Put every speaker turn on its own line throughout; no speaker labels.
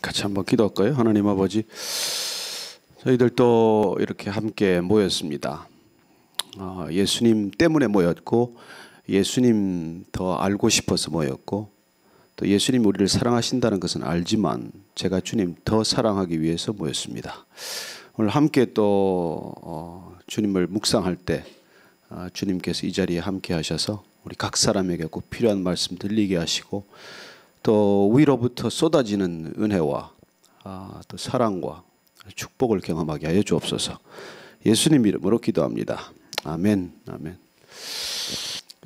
같이 한번 기도할까요? 하나님 아버지, 저희들 또 이렇게 함께 모였습니다. 어, 예수님 때문에 모였고, 예수님 더 알고 싶어서 모였고, 또 예수님 우리를 사랑하신다는 것은 알지만, 제가 주님 더 사랑하기 위해서 모였습니다. 오늘 함께 또 어, 주님을 묵상할 때, 어, 주님께서 이 자리에 함께 하셔서 우리 각 사람에게 꼭 필요한 말씀 들리게 하시고, 또 위로부터 쏟아지는 은혜와 아, 또 사랑과 축복을 경험하게 하여 주옵소서. 예수님 이름으로 기도합니다. 아멘. 아멘.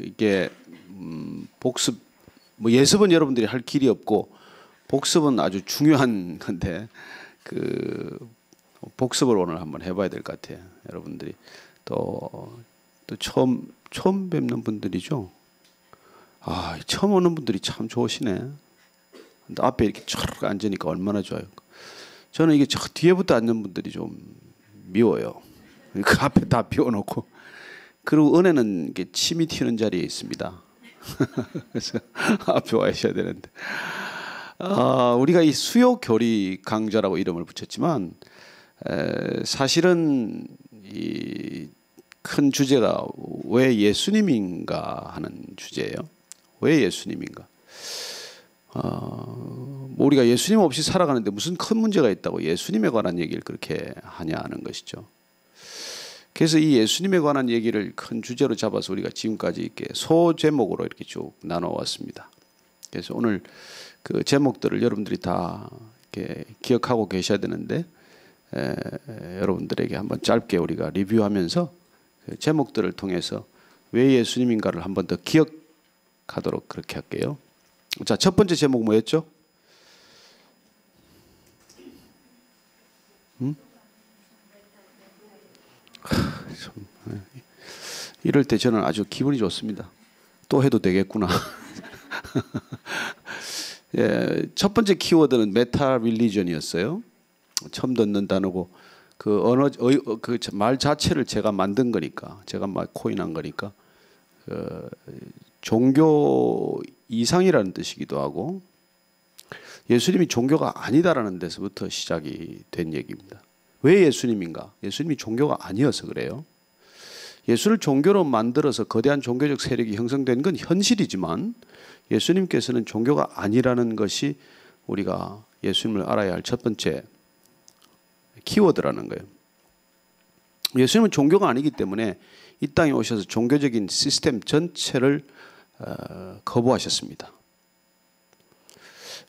이게 음, 복습 뭐 예습은 여러분들이 할 길이 없고 복습은 아주 중요한 건데 그 복습을 오늘 한번 해봐야 될 것 같아요. 여러분들이 또 또 처음 처음 뵙는 분들이죠. 아 처음 오는 분들이 참 좋으시네. 근데 앞에 이렇게 촤르 앉으니까 얼마나 좋아요. 저는 이게 저 뒤에부터 앉는 분들이 좀 미워요. 그 앞에 다 비워놓고. 그리고 은혜는 이게 침이 튀는 자리에 있습니다. 그래서 앞에 와 있어야 되는데. 아, 우리가 이 수요 교리 강좌라고 이름을 붙였지만 에, 사실은 이 큰 주제가 왜 예수님인가 하는 주제예요. 왜 예수님인가? 어, 뭐 우리가 예수님 없이 살아가는데 무슨 큰 문제가 있다고 예수님에 관한 얘기를 그렇게 하냐 하는 것이죠. 그래서 이 예수님에 관한 얘기를 큰 주제로 잡아서 우리가 지금까지 이렇게 소제목으로 이렇게 쭉 나눠왔습니다. 그래서 오늘 그 제목들을 여러분들이 다 이렇게 기억하고 계셔야 되는데 에, 여러분들에게 한번 짧게 우리가 리뷰하면서 그 제목들을 통해서 왜 예수님인가를 한번 더 기억하도록 그렇게 할게요. 자, 첫 번째 제목 뭐였죠? 음? 하, 참, 아, 이럴 때 저는 아주 기분이 좋습니다. 또 해도 되겠구나. 예, 첫 번째 키워드는 메타 릴리전이었어요. 처음 듣는 단어고 그 언어 그 말 자체를 제가 만든 거니까 제가 막 코인한 거니까 그 종교 이상이라는 뜻이기도 하고 예수님이 종교가 아니다라는 데서부터 시작이 된 얘기입니다. 왜 예수님인가? 예수님이 종교가 아니어서 그래요. 예수를 종교로 만들어서 거대한 종교적 세력이 형성된 건 현실이지만 예수님께서는 종교가 아니라는 것이 우리가 예수님을 알아야 할 첫 번째 키워드라는 거예요. 예수님은 종교가 아니기 때문에 이 땅에 오셔서 종교적인 시스템 전체를 어, 거부하셨습니다.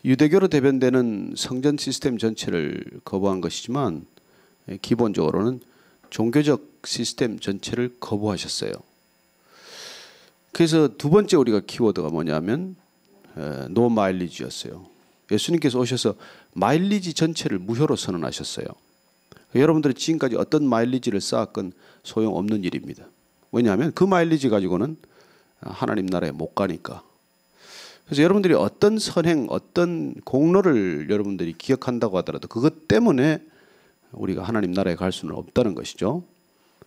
유대교로 대변되는 성전 시스템 전체를 거부한 것이지만 예, 기본적으로는 종교적 시스템 전체를 거부하셨어요. 그래서 두 번째 우리가 키워드가 뭐냐면 노 어, 마일리지였어요. 예수님께서 오셔서 마일리지 전체를 무효로 선언하셨어요. 여러분들이 지금까지 어떤 마일리지를 쌓았건 소용없는 일입니다. 왜냐하면 그 마일리지 가지고는 하나님 나라에 못 가니까. 그래서 여러분들이 어떤 선행, 어떤 공로를 여러분들이 기억한다고 하더라도 그것 때문에 우리가 하나님 나라에 갈 수는 없다는 것이죠.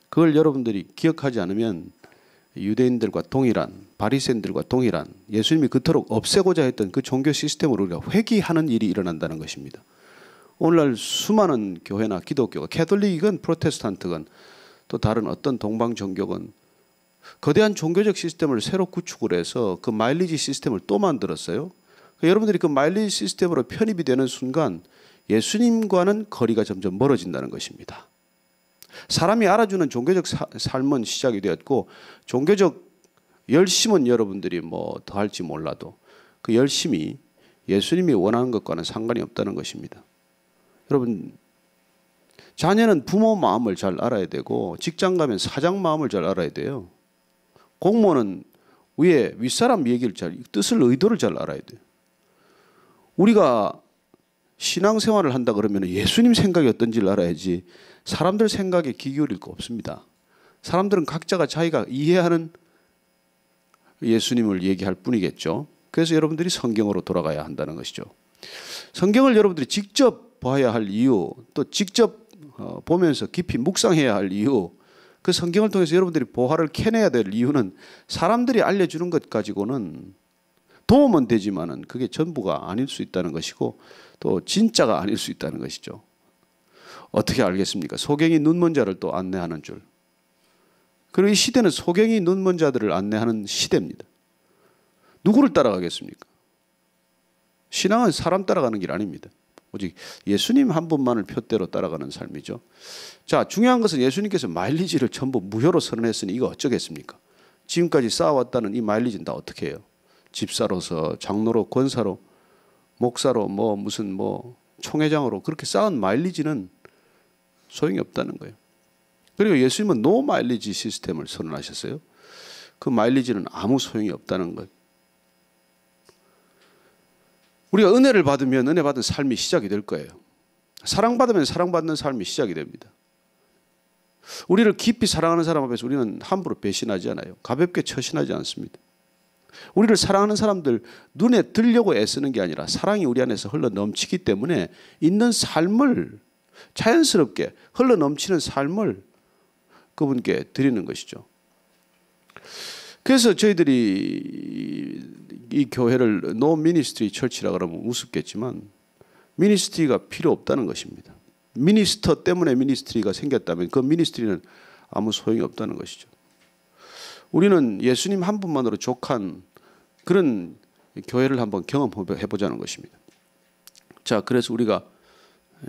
그걸 여러분들이 기억하지 않으면 유대인들과 동일한 바리새인들과 동일한 예수님이 그토록 없애고자 했던 그 종교 시스템을 우리가 회귀하는 일이 일어난다는 것입니다. 오늘날 수많은 교회나 기독교가 캐톨릭이건 프로테스탄트건 또 다른 어떤 동방 종교건 거대한 종교적 시스템을 새로 구축을 해서 그 마일리지 시스템을 또 만들었어요. 그러니까 여러분들이 그 마일리지 시스템으로 편입이 되는 순간 예수님과는 거리가 점점 멀어진다는 것입니다. 사람이 알아주는 종교적 사, 삶은 시작이 되었고 종교적 열심은 여러분들이 뭐 더 할지 몰라도 그 열심이 예수님이 원하는 것과는 상관이 없다는 것입니다. 여러분 자녀는 부모 마음을 잘 알아야 되고 직장 가면 사장 마음을 잘 알아야 돼요. 공무원은 위에 윗사람 얘기를 잘, 뜻을, 의도를 잘 알아야 돼요. 우리가 신앙생활을 한다 그러면 예수님 생각이 어떤지를 알아야지 사람들 생각에 귀 기울일 거 없습니다. 사람들은 각자가 자기가 이해하는 예수님을 얘기할 뿐이겠죠. 그래서 여러분들이 성경으로 돌아가야 한다는 것이죠. 성경을 여러분들이 직접 봐야 할 이유, 또 직접 어, 보면서 깊이 묵상해야 할 이유, 그 성경을 통해서 여러분들이 보화를 캐내야 될 이유는 사람들이 알려주는 것 가지고는 도움은 되지만은 그게 전부가 아닐 수 있다는 것이고 또 진짜가 아닐 수 있다는 것이죠. 어떻게 알겠습니까? 소경이 눈먼 자를 또 안내하는 줄. 그리고 이 시대는 소경이 눈먼 자들을 안내하는 시대입니다. 누구를 따라가겠습니까? 신앙은 사람 따라가는 길 아닙니다. 오직 예수님 한 분만을 표대로 따라가는 삶이죠. 자, 중요한 것은 예수님께서 마일리지를 전부 무효로 선언했으니 이거 어쩌겠습니까? 지금까지 쌓아왔다는 이 마일리지는 다 어떻게 해요? 집사로서, 장로로, 권사로, 목사로, 뭐 무슨 뭐 총회장으로 그렇게 쌓은 마일리지는 소용이 없다는 거예요. 그리고 예수님은 노 마일리지 시스템을 선언하셨어요. 그 마일리지는 아무 소용이 없다는 거예요. 우리가 은혜를 받으면 은혜 받은 삶이 시작이 될 거예요. 사랑받으면 사랑받는 삶이 시작이 됩니다. 우리를 깊이 사랑하는 사람 앞에서 우리는 함부로 배신하지 않아요. 가볍게 처신하지 않습니다. 우리를 사랑하는 사람들 눈에 들려고 애쓰는 게 아니라 사랑이 우리 안에서 흘러 넘치기 때문에 있는 삶을 자연스럽게 흘러 넘치는 삶을 그분께 드리는 것이죠. 그래서 저희들이 이 교회를 노 미니스트리 철치라 그러면 우습겠지만 미니스트리가 필요 없다는 것입니다. 미니스터 때문에 미니스트리가 생겼다면 그 미니스트리는 아무 소용이 없다는 것이죠. 우리는 예수님 한 분만으로 족한 그런 교회를 한번 경험해 보자는 것입니다. 자, 그래서 우리가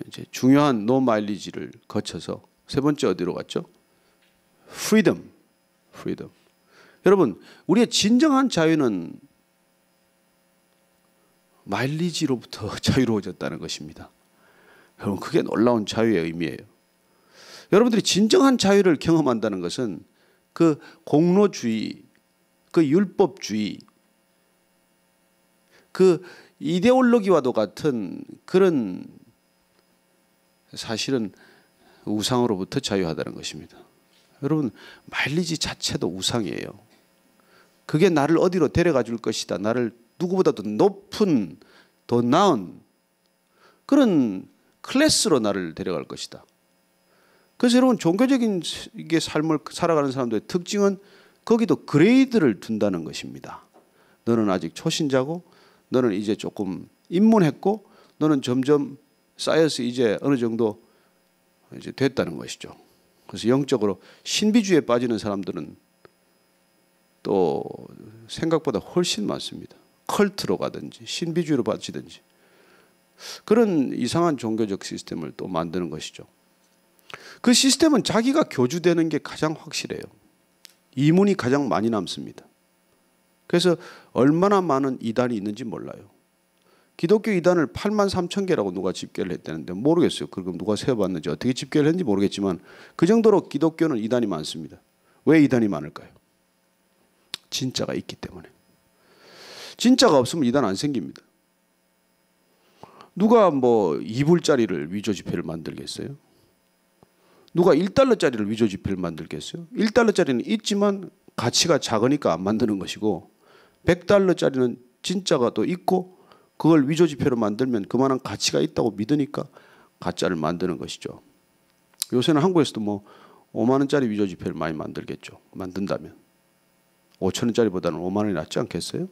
이제 중요한 노 마일리지를 거쳐서 세 번째 어디로 갔죠? 프리덤. 프리덤. 여러분, 우리의 진정한 자유는 마일리지로부터 자유로워졌다는 것입니다. 여러분 그게 놀라운 자유의 의미예요. 여러분들이 진정한 자유를 경험한다는 것은 그 공로주의, 그 율법주의, 그 이데올로기와도 같은 그런 사실은 우상으로부터 자유하다는 것입니다. 여러분 마일리지 자체도 우상이에요. 그게 나를 어디로 데려가 줄 것이다. 나를 누구보다도 높은 더 나은 그런 클래스로 나를 데려갈 것이다. 그래서 여러분 종교적인 이게 삶을 살아가는 사람들의 특징은 거기도 그레이드를 둔다는 것입니다. 너는 아직 초신자고 너는 이제 조금 입문했고 너는 점점 쌓여서 이제 어느 정도 이제 됐다는 것이죠. 그래서 영적으로 신비주의에 빠지는 사람들은 또 생각보다 훨씬 많습니다. 컬트로 가든지 신비주의로 바치든지 그런 이상한 종교적 시스템을 또 만드는 것이죠. 그 시스템은 자기가 교주되는 게 가장 확실해요. 이문이 가장 많이 남습니다. 그래서 얼마나 많은 이단이 있는지 몰라요. 기독교 이단을 8만 3천 개라고 누가 집계를 했다는데 모르겠어요. 그럼 누가 세어봤는지 어떻게 집계를 했는지 모르겠지만 그 정도로 기독교는 이단이 많습니다. 왜 이단이 많을까요? 진짜가 있기 때문에. 진짜가 없으면 이단 안 생깁니다. 누가 뭐 2불짜리를 위조 지폐를 만들겠어요? 누가 1달러짜리를 위조 지폐를 만들겠어요? 1달러짜리는 있지만 가치가 작으니까 안 만드는 것이고 100달러짜리는 진짜가 또 있고 그걸 위조 지폐로 만들면 그만한 가치가 있다고 믿으니까 가짜를 만드는 것이죠. 요새는 한국에서도 뭐 5만 원짜리 위조 지폐를 많이 만들겠죠. 만든다면 5천 원짜리보다는 5만 원이 낫지 않겠어요?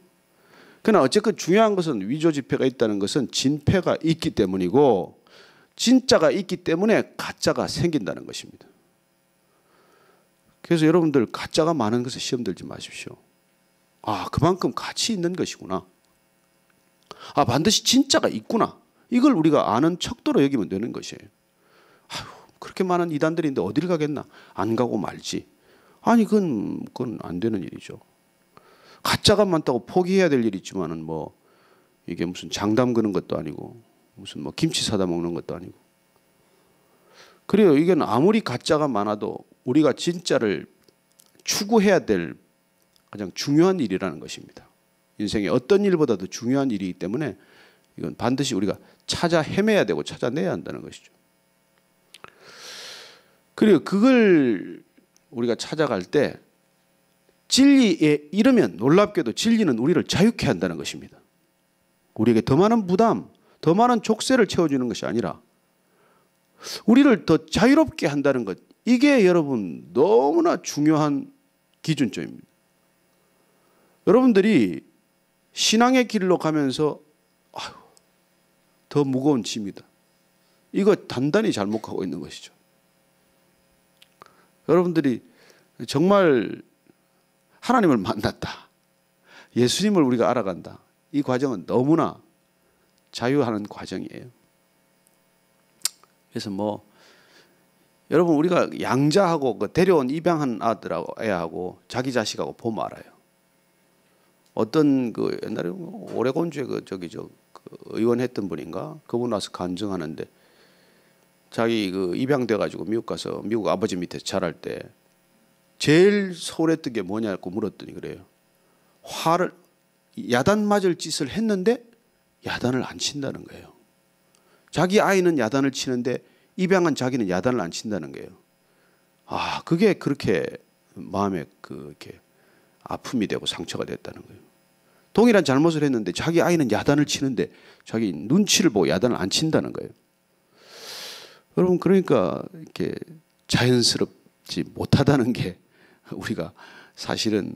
그러나 어쨌든 중요한 것은 위조 지폐가 있다는 것은 진폐가 있기 때문이고 진짜가 있기 때문에 가짜가 생긴다는 것입니다. 그래서 여러분들 가짜가 많은 것에 시험 들지 마십시오. 아, 그만큼 가치 있는 것이구나. 아, 반드시 진짜가 있구나. 이걸 우리가 아는 척도로 여기면 되는 것이에요. 아휴, 그렇게 많은 이단들인데 어딜 가겠나? 안 가고 말지. 아니, 그건, 그건 안 되는 일이죠. 가짜가 많다고 포기해야 될 일이 있지만은 뭐 이게 무슨 장담 그는 것도 아니고 무슨 뭐 김치 사다 먹는 것도 아니고 그래요. 이건 아무리 가짜가 많아도 우리가 진짜를 추구해야 될 가장 중요한 일이라는 것입니다. 인생의 어떤 일보다도 중요한 일이기 때문에 이건 반드시 우리가 찾아 헤매야 되고 찾아내야 한다는 것이죠. 그리고 그걸 우리가 찾아갈 때 진리에 이르면 놀랍게도 진리는 우리를 자유케 한다는 것입니다. 우리에게 더 많은 부담, 더 많은 족쇄를 채워주는 것이 아니라 우리를 더 자유롭게 한다는 것. 이게 여러분 너무나 중요한 기준점입니다. 여러분들이 신앙의 길로 가면서 아유, 더 무거운 짐이다. 이거 단단히 잘못하고 있는 것이죠. 여러분들이 정말 하나님을 만났다. 예수님을 우리가 알아간다. 이 과정은 너무나 자유하는 과정이에요. 그래서 뭐 여러분 우리가 양자하고 그 데려온 입양한 아들하고 애하고 자기 자식하고 보면 알아요. 어떤 그 옛날에 오레곤주에 그 저기 저 그 의원했던 분인가 그분 와서 간증하는데 자기 그 입양돼 가지고 미국 가서 미국 아버지 밑에 자랄 때 제일 소홀했던게 뭐냐고 물었더니 그래요. 화를 야단 맞을 짓을 했는데 야단을 안 친다는 거예요. 자기 아이는 야단을 치는데 입양한 자기는 야단을 안 친다는 거예요. 아, 그게 그렇게 마음에 그렇게 아픔이 되고 상처가 됐다는 거예요. 동일한 잘못을 했는데 자기 아이는 야단을 치는데 자기 눈치를 보고 야단을 안 친다는 거예요. 여러분 그러니까 이렇게 자연스럽지 못하다는 게 우리가 사실은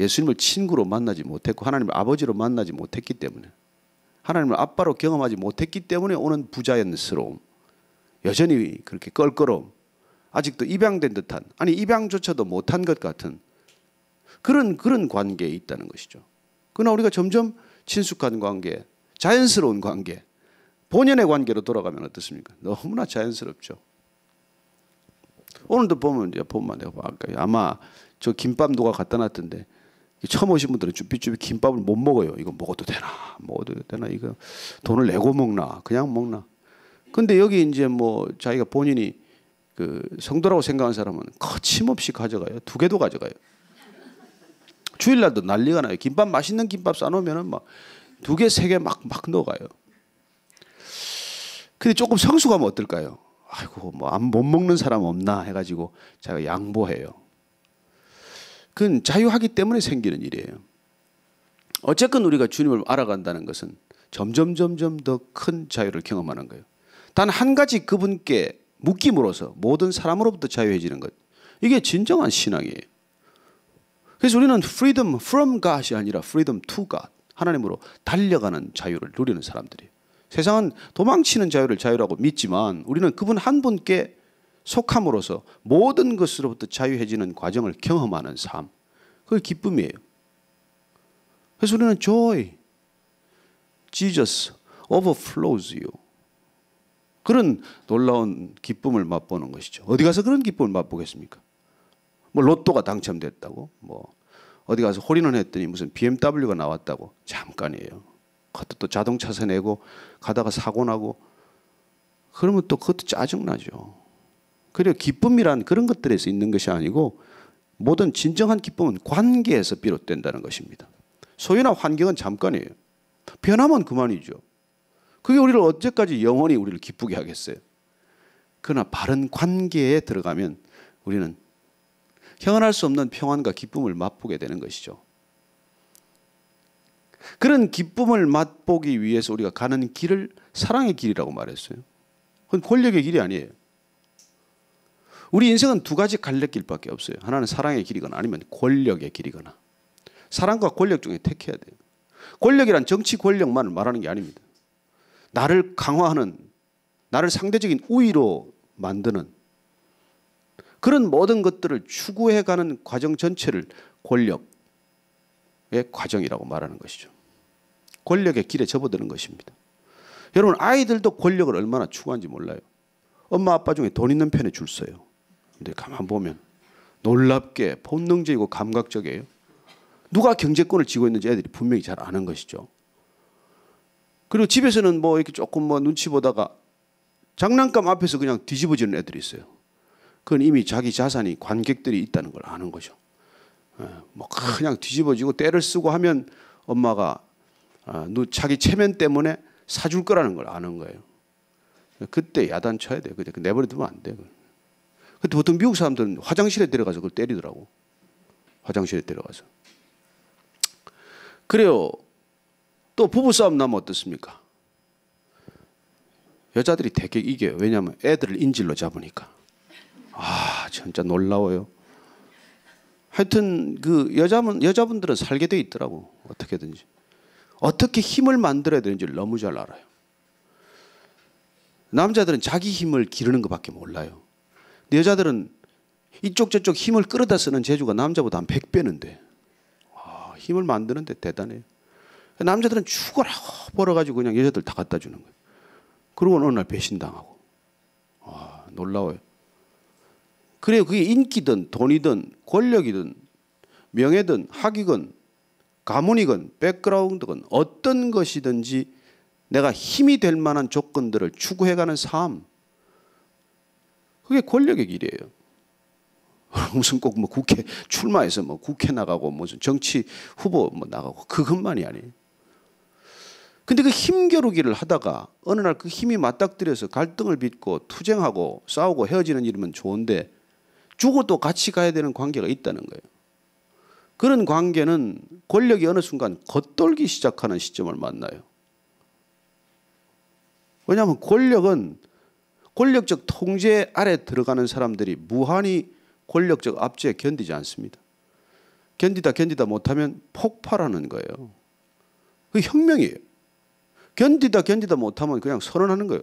예수님을 친구로 만나지 못했고 하나님을 아버지로 만나지 못했기 때문에 하나님을 아빠로 경험하지 못했기 때문에 오는 부자연스러움 여전히 그렇게 껄끄러움 아직도 입양된 듯한 아니 입양조차도 못한 것 같은 그런 그런 관계에 있다는 것이죠. 그러나 우리가 점점 친숙한 관계, 자연스러운 관계, 본연의 관계로 돌아가면 어떻습니까? 너무나 자연스럽죠. 오늘도 보면 이제 보면 내가 아까 그러니까 아마 저 김밥 누가 갖다 놨던데 처음 오신 분들은 쭈삐쭈삐 김밥을 못 먹어요. 이거 먹어도 되나? 먹어도 되나? 이거 돈을 내고 먹나? 그냥 먹나? 근데 여기 이제 뭐 자기가 본인이 그 성도라고 생각하는 사람은 거침없이 가져가요. 두 개도 가져가요. 주일날도 난리가 나요. 김밥 맛있는 김밥 싸놓으면은 막 두 개, 세 개 막 막 넣어가요. 근데 조금 성숙하면 어떨까요? 아이고 뭐못 먹는 사람 없나 해가지고 제가 양보해요. 그건 자유하기 때문에 생기는 일이에요. 어쨌건 우리가 주님을 알아간다는 것은 점점 점점 더 큰 자유를 경험하는 거예요. 단 한 가지 그분께 묶임으로써 모든 사람으로부터 자유해지는 것. 이게 진정한 신앙이에요. 그래서 우리는 freedom from God이 아니라 freedom to God. 하나님으로 달려가는 자유를 누리는 사람들이에요. 세상은 도망치는 자유를 자유라고 믿지만 우리는 그분 한 분께 속함으로써 모든 것으로부터 자유해지는 과정을 경험하는 삶. 그게 기쁨이에요. 그래서 우리는 joy, Jesus overflows you. 그런 놀라운 기쁨을 맛보는 것이죠. 어디 가서 그런 기쁨을 맛보겠습니까? 뭐 로또가 당첨됐다고, 뭐 어디 가서 홀인원 했더니 무슨 BMW가 나왔다고 잠깐이에요. 그것도 또 자동차 세내고 가다가 사고 나고 그러면 또 그것도 짜증나죠. 그리고 기쁨이란 그런 것들에서 있는 것이 아니고 모든 진정한 기쁨은 관계에서 비롯된다는 것입니다. 소유나 환경은 잠깐이에요. 변하면 그만이죠. 그게 우리를 언제까지 영원히 우리를 기쁘게 하겠어요. 그러나 바른 관계에 들어가면 우리는 형언할 수 없는 평안과 기쁨을 맛보게 되는 것이죠. 그런 기쁨을 맛보기 위해서 우리가 가는 길을 사랑의 길이라고 말했어요. 그건 권력의 길이 아니에요. 우리 인생은 두 가지 갈래길밖에 없어요. 하나는 사랑의 길이거나 아니면 권력의 길이거나. 사랑과 권력 중에 택해야 돼요. 권력이란 정치 권력만을 말하는 게 아닙니다. 나를 강화하는, 나를 상대적인 우위로 만드는 그런 모든 것들을 추구해가는 과정 전체를 권력의 과정이라고 말하는 것이죠. 권력의 길에 접어드는 것입니다. 여러분 아이들도 권력을 얼마나 추구하는지 몰라요. 엄마 아빠 중에 돈 있는 편에 줄 서요. 근데 가만 보면 놀랍게 본능적이고 감각적이에요. 누가 경제권을 쥐고 있는지 애들이 분명히 잘 아는 것이죠. 그리고 집에서는 뭐 이렇게 조금 뭐 눈치 보다가 장난감 앞에서 그냥 뒤집어지는 애들이 있어요. 그건 이미 자기 자산이 관객들이 있다는 걸 아는 거죠. 예, 뭐 그냥 뒤집어지고 때를 쓰고 하면 엄마가 아, 자기 체면 때문에 사줄 거라는 걸 아는 거예요. 그때 야단 쳐야 돼. 요 그때 그 내버려 두면 안 돼. 요 그때 보통 미국 사람들은 화장실에 데려가서 그걸 때리더라고. 화장실에 데려가서. 그래요. 또 부부싸움 나면 어떻습니까? 여자들이 대개 이겨요. 왜냐하면 애들을 인질로 잡으니까. 아, 진짜 놀라워요. 하여튼 그 여자분 여자분들은 살게 돼 있더라고 어떻게든지. 어떻게 힘을 만들어야 되는지 너무 잘 알아요. 남자들은 자기 힘을 기르는 것밖에 몰라요. 근데 여자들은 이쪽 저쪽 힘을 끌어다 쓰는 재주가 남자보다 한 100배는 데 아, 힘을 만드는데 대단해요. 남자들은 죽어라 벌어가지고 그냥 여자들 다 갖다 주는 거예요. 그러고 어느 날 배신당하고. 아, 놀라워요. 그래요. 그게 인기든 돈이든 권력이든 명예든 학위건 가문이건 백그라운드건 어떤 것이든지 내가 힘이 될 만한 조건들을 추구해가는 삶. 그게 권력의 길이에요. 무슨 꼭 뭐 국회 출마해서 뭐 국회 나가고 무슨 정치 후보 뭐 나가고 그것만이 아니에요. 근데 그 힘겨루기를 하다가 어느 날 그 힘이 맞닥뜨려서 갈등을 빚고 투쟁하고 싸우고 헤어지는 일이면 좋은데 죽어도 같이 가야 되는 관계가 있다는 거예요. 그런 관계는 권력이 어느 순간 겉돌기 시작하는 시점을 만나요. 왜냐하면 권력은 권력적 통제 아래 들어가는 사람들이 무한히 권력적 압제에 견디지 않습니다. 견디다 견디다 못하면 폭발하는 거예요. 그 혁명이에요. 견디다 견디다 못하면 그냥 선언하는 거예요.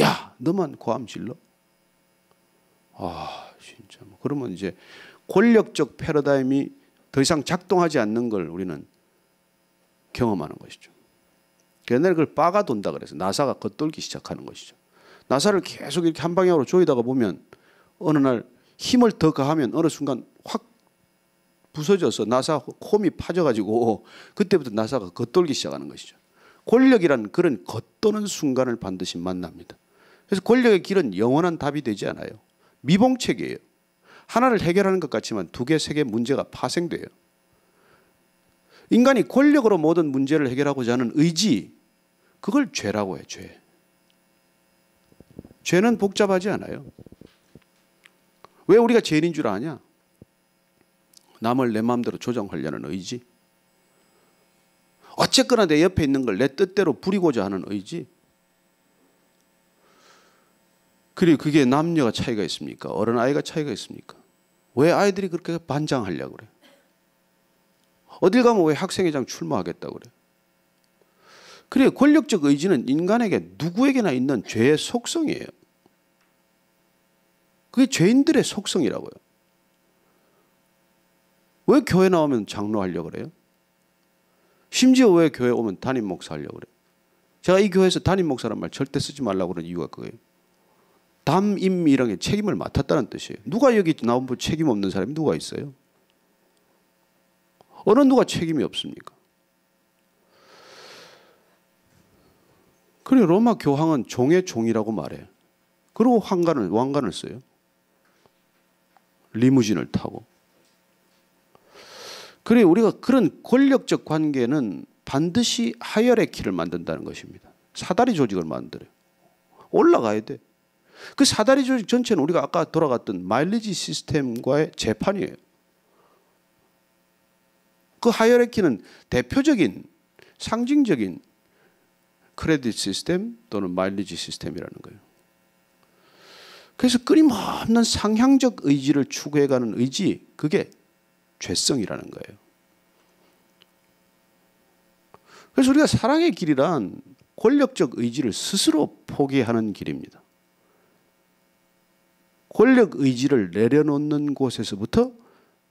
야, 너만 고함 질러? 아, 진짜. 뭐 그러면 이제 권력적 패러다임이 더 이상 작동하지 않는 걸 우리는 경험하는 것이죠. 옛날에 그걸 빠가 돈다 그래서 나사가 겉돌기 시작하는 것이죠. 나사를 계속 이렇게 한 방향으로 조이다가 보면 어느 날 힘을 더 가하면 어느 순간 확 부서져서 나사 홈이 파져가지고 그때부터 나사가 겉돌기 시작하는 것이죠. 권력이란 그런 겉도는 순간을 반드시 만납니다. 그래서 권력의 길은 영원한 답이 되지 않아요. 미봉책이에요. 하나를 해결하는 것 같지만 두 개, 세 개 문제가 파생돼요. 인간이 권력으로 모든 문제를 해결하고자 하는 의지, 그걸 죄라고 해, 죄. 죄는 복잡하지 않아요. 왜 우리가 죄인인 줄 아냐? 남을 내 마음대로 조정하려는 의지. 어쨌거나 내 옆에 있는 걸 내 뜻대로 부리고자 하는 의지. 그리고 그게 남녀가 차이가 있습니까? 어른 아이가 차이가 있습니까? 왜 아이들이 그렇게 반장하려 그래? 어딜 가면 왜 학생회장 출마하겠다 그래? 그래 권력적 의지는 인간에게 누구에게나 있는 죄의 속성이에요. 그게 죄인들의 속성이라고요. 왜 교회 나오면 장로 하려 그래요? 심지어 왜 교회 오면 담임 목사 하려 그래요? 제가 이 교회에서 담임 목사란 말 절대 쓰지 말라고 그런 이유가 그거예요. 담임이랑의 책임을 맡았다는 뜻이에요. 누가 여기 나온 분 뭐 책임 없는 사람이 누가 있어요? 어느 누가 책임이 없습니까? 그래 로마 교황은 종의 종이라고 말해. 그리고 황관을 왕관을 써요. 리무진을 타고. 그래 우리가 그런 권력적 관계는 반드시 하이어키를 만든다는 것입니다. 사다리 조직을 만들어요. 올라가야 돼. 그 사다리 조직 전체는 우리가 아까 돌아갔던 마일리지 시스템과의 재판이에요. 그 하이어레키는 대표적인 상징적인 크레딧 시스템 또는 마일리지 시스템이라는 거예요. 그래서 끊임없는 상향적 의지를 추구해가는 의지, 그게 죄성이라는 거예요. 그래서 우리가 사랑의 길이란 권력적 의지를 스스로 포기하는 길입니다. 권력 의지를 내려놓는 곳에서부터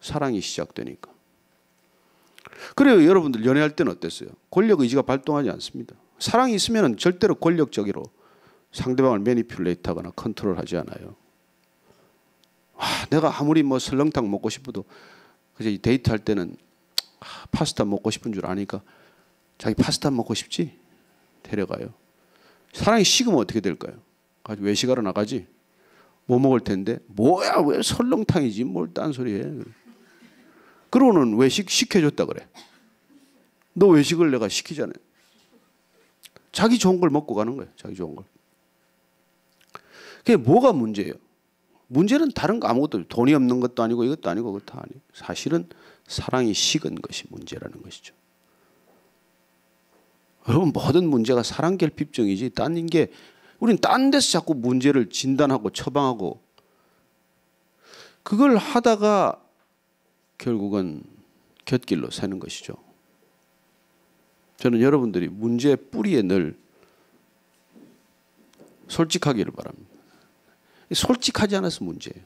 사랑이 시작되니까. 그래요. 여러분들 연애할 때는 어땠어요? 권력 의지가 발동하지 않습니다. 사랑이 있으면 절대로 권력적으로 상대방을 매니퓰레이트 하거나 컨트롤하지 않아요. 아, 내가 아무리 뭐 설렁탕 먹고 싶어도 그제 데이트할 때는 아, 파스타 먹고 싶은 줄 아니까 자기 파스타 먹고 싶지 데려가요. 사랑이 식으면 어떻게 될까요? 외식하러 나가지. 뭐 먹을 텐데 뭐야 왜 설렁탕이지 뭘 딴소리해. 그러고는 외식 시켜줬다 그래. 너 외식을 내가 시키잖아요. 자기 좋은 걸 먹고 가는 거예요. 자기 좋은 걸. 그게 뭐가 문제예요? 문제는 다른 거 아무것도 돈이 없는 것도 아니고 이것도 아니고 그것도 아니. 사실은 사랑이 식은 것이 문제라는 것이죠. 여러분 모든 문제가 사랑 결핍증이지 딴게 우린 딴 데서 자꾸 문제를 진단하고 처방하고 그걸 하다가 결국은 곁길로 새는 것이죠. 저는 여러분들이 문제의 뿌리에 늘 솔직하기를 바랍니다. 솔직하지 않아서 문제예요.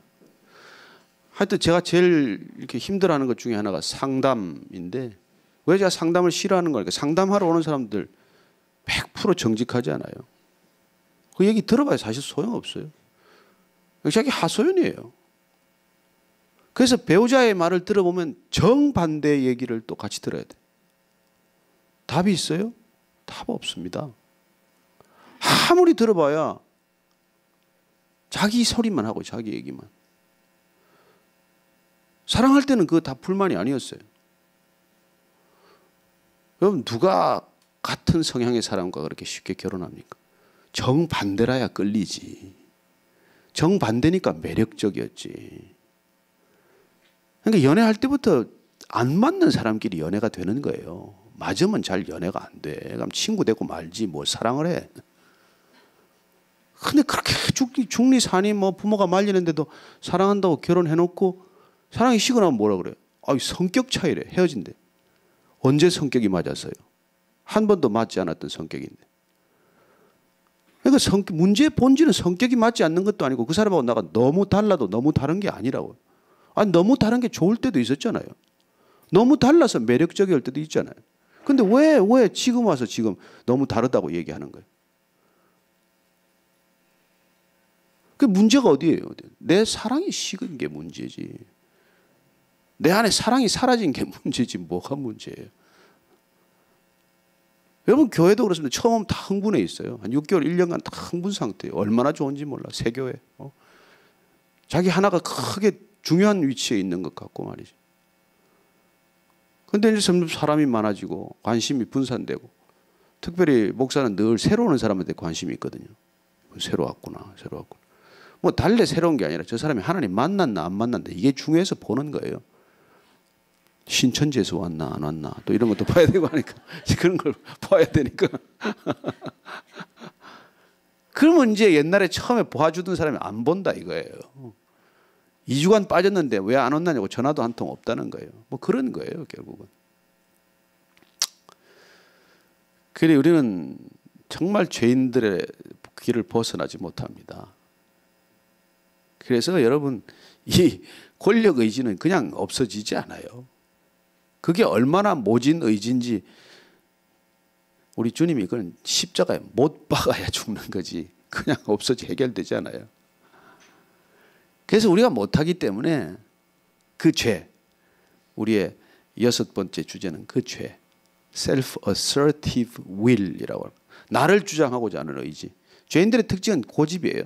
하여튼 제가 제일 이렇게 힘들어하는 것 중에 하나가 상담인데 왜 제가 상담을 싫어하는 걸까? 상담하러 오는 사람들 100% 정직하지 않아요. 그 얘기 들어봐야 사실 소용없어요. 자기 하소연이에요. 그래서 배우자의 말을 들어보면 정반대 얘기를 또 같이 들어야 돼. 답이 있어요? 답 없습니다. 아무리 들어봐야 자기 소리만 하고 자기 얘기만. 사랑할 때는 그거 다 불만이 아니었어요. 여러 누가 같은 성향의 사람과 그렇게 쉽게 결혼합니까? 정반대라야 끌리지. 정반대니까 매력적이었지. 그러니까 연애할 때부터 안 맞는 사람끼리 연애가 되는 거예요. 맞으면 잘 연애가 안 돼. 그럼 친구 되고 말지 뭐 사랑을 해. 근데 그렇게 중리 산이 뭐 부모가 말리는데도 사랑한다고 결혼해 놓고 사랑이 식으나면 뭐라 그래 아, 성격 차이래. 헤어진대. 언제 성격이 맞았어요? 한 번도 맞지 않았던 성격인데. 그러니까 성, 문제의 본질은 성격이 맞지 않는 것도 아니고 그 사람하고 나가 너무 달라도 너무 다른 게 아니라고. 아니, 너무 다른 게 좋을 때도 있었잖아요. 너무 달라서 매력적일 때도 있잖아요. 근데 왜, 왜 지금 와서 지금 너무 다르다고 얘기하는 거예요? 그 문제가 어디예요? 내 사랑이 식은 게 문제지. 내 안에 사랑이 사라진 게 문제지 뭐가 문제예요? 여러분 교회도 그렇습니다. 처음 다 흥분해 있어요. 한 6개월, 1년간 다 흥분 상태예요. 얼마나 좋은지 몰라. 새 교회. 어? 자기 하나가 크게 중요한 위치에 있는 것 같고 말이죠. 근데 이제 점점 사람이 많아지고 관심이 분산되고 특별히 목사는 늘 새로 오는 사람한테 관심이 있거든요. 새로 왔구나, 새로 왔구나. 뭐 달래 새로운 게 아니라 저 사람이 하나님 만났나 안 만났나 이게 중요해서 보는 거예요. 신천지에서 왔나 안 왔나 또 이런 것도 봐야 되고 하니까 그런 걸 봐야 되니까 그러면 이제 옛날에 처음에 보주던 사람이 안 본다 이거예요. 2주간 빠졌는데 왜 안 온다냐고 전화도 한 통 없다는 거예요. 뭐 그런 거예요 결국은. 그래 우리는 정말 죄인들의 길을 벗어나지 못합니다. 그래서 여러분 이 권력 의지는 그냥 없어지지 않아요. 그게 얼마나 모진 의지인지 우리 주님이 그건 십자가에 못 박아야 죽는 거지 그냥 없어지 해결되지 않아요. 그래서 우리가 못하기 때문에 그 죄, 우리의 여섯 번째 주제는 그 죄, self-assertive will이라고 합니다. 나를 주장하고자 하는 의지. 죄인들의 특징은 고집이에요.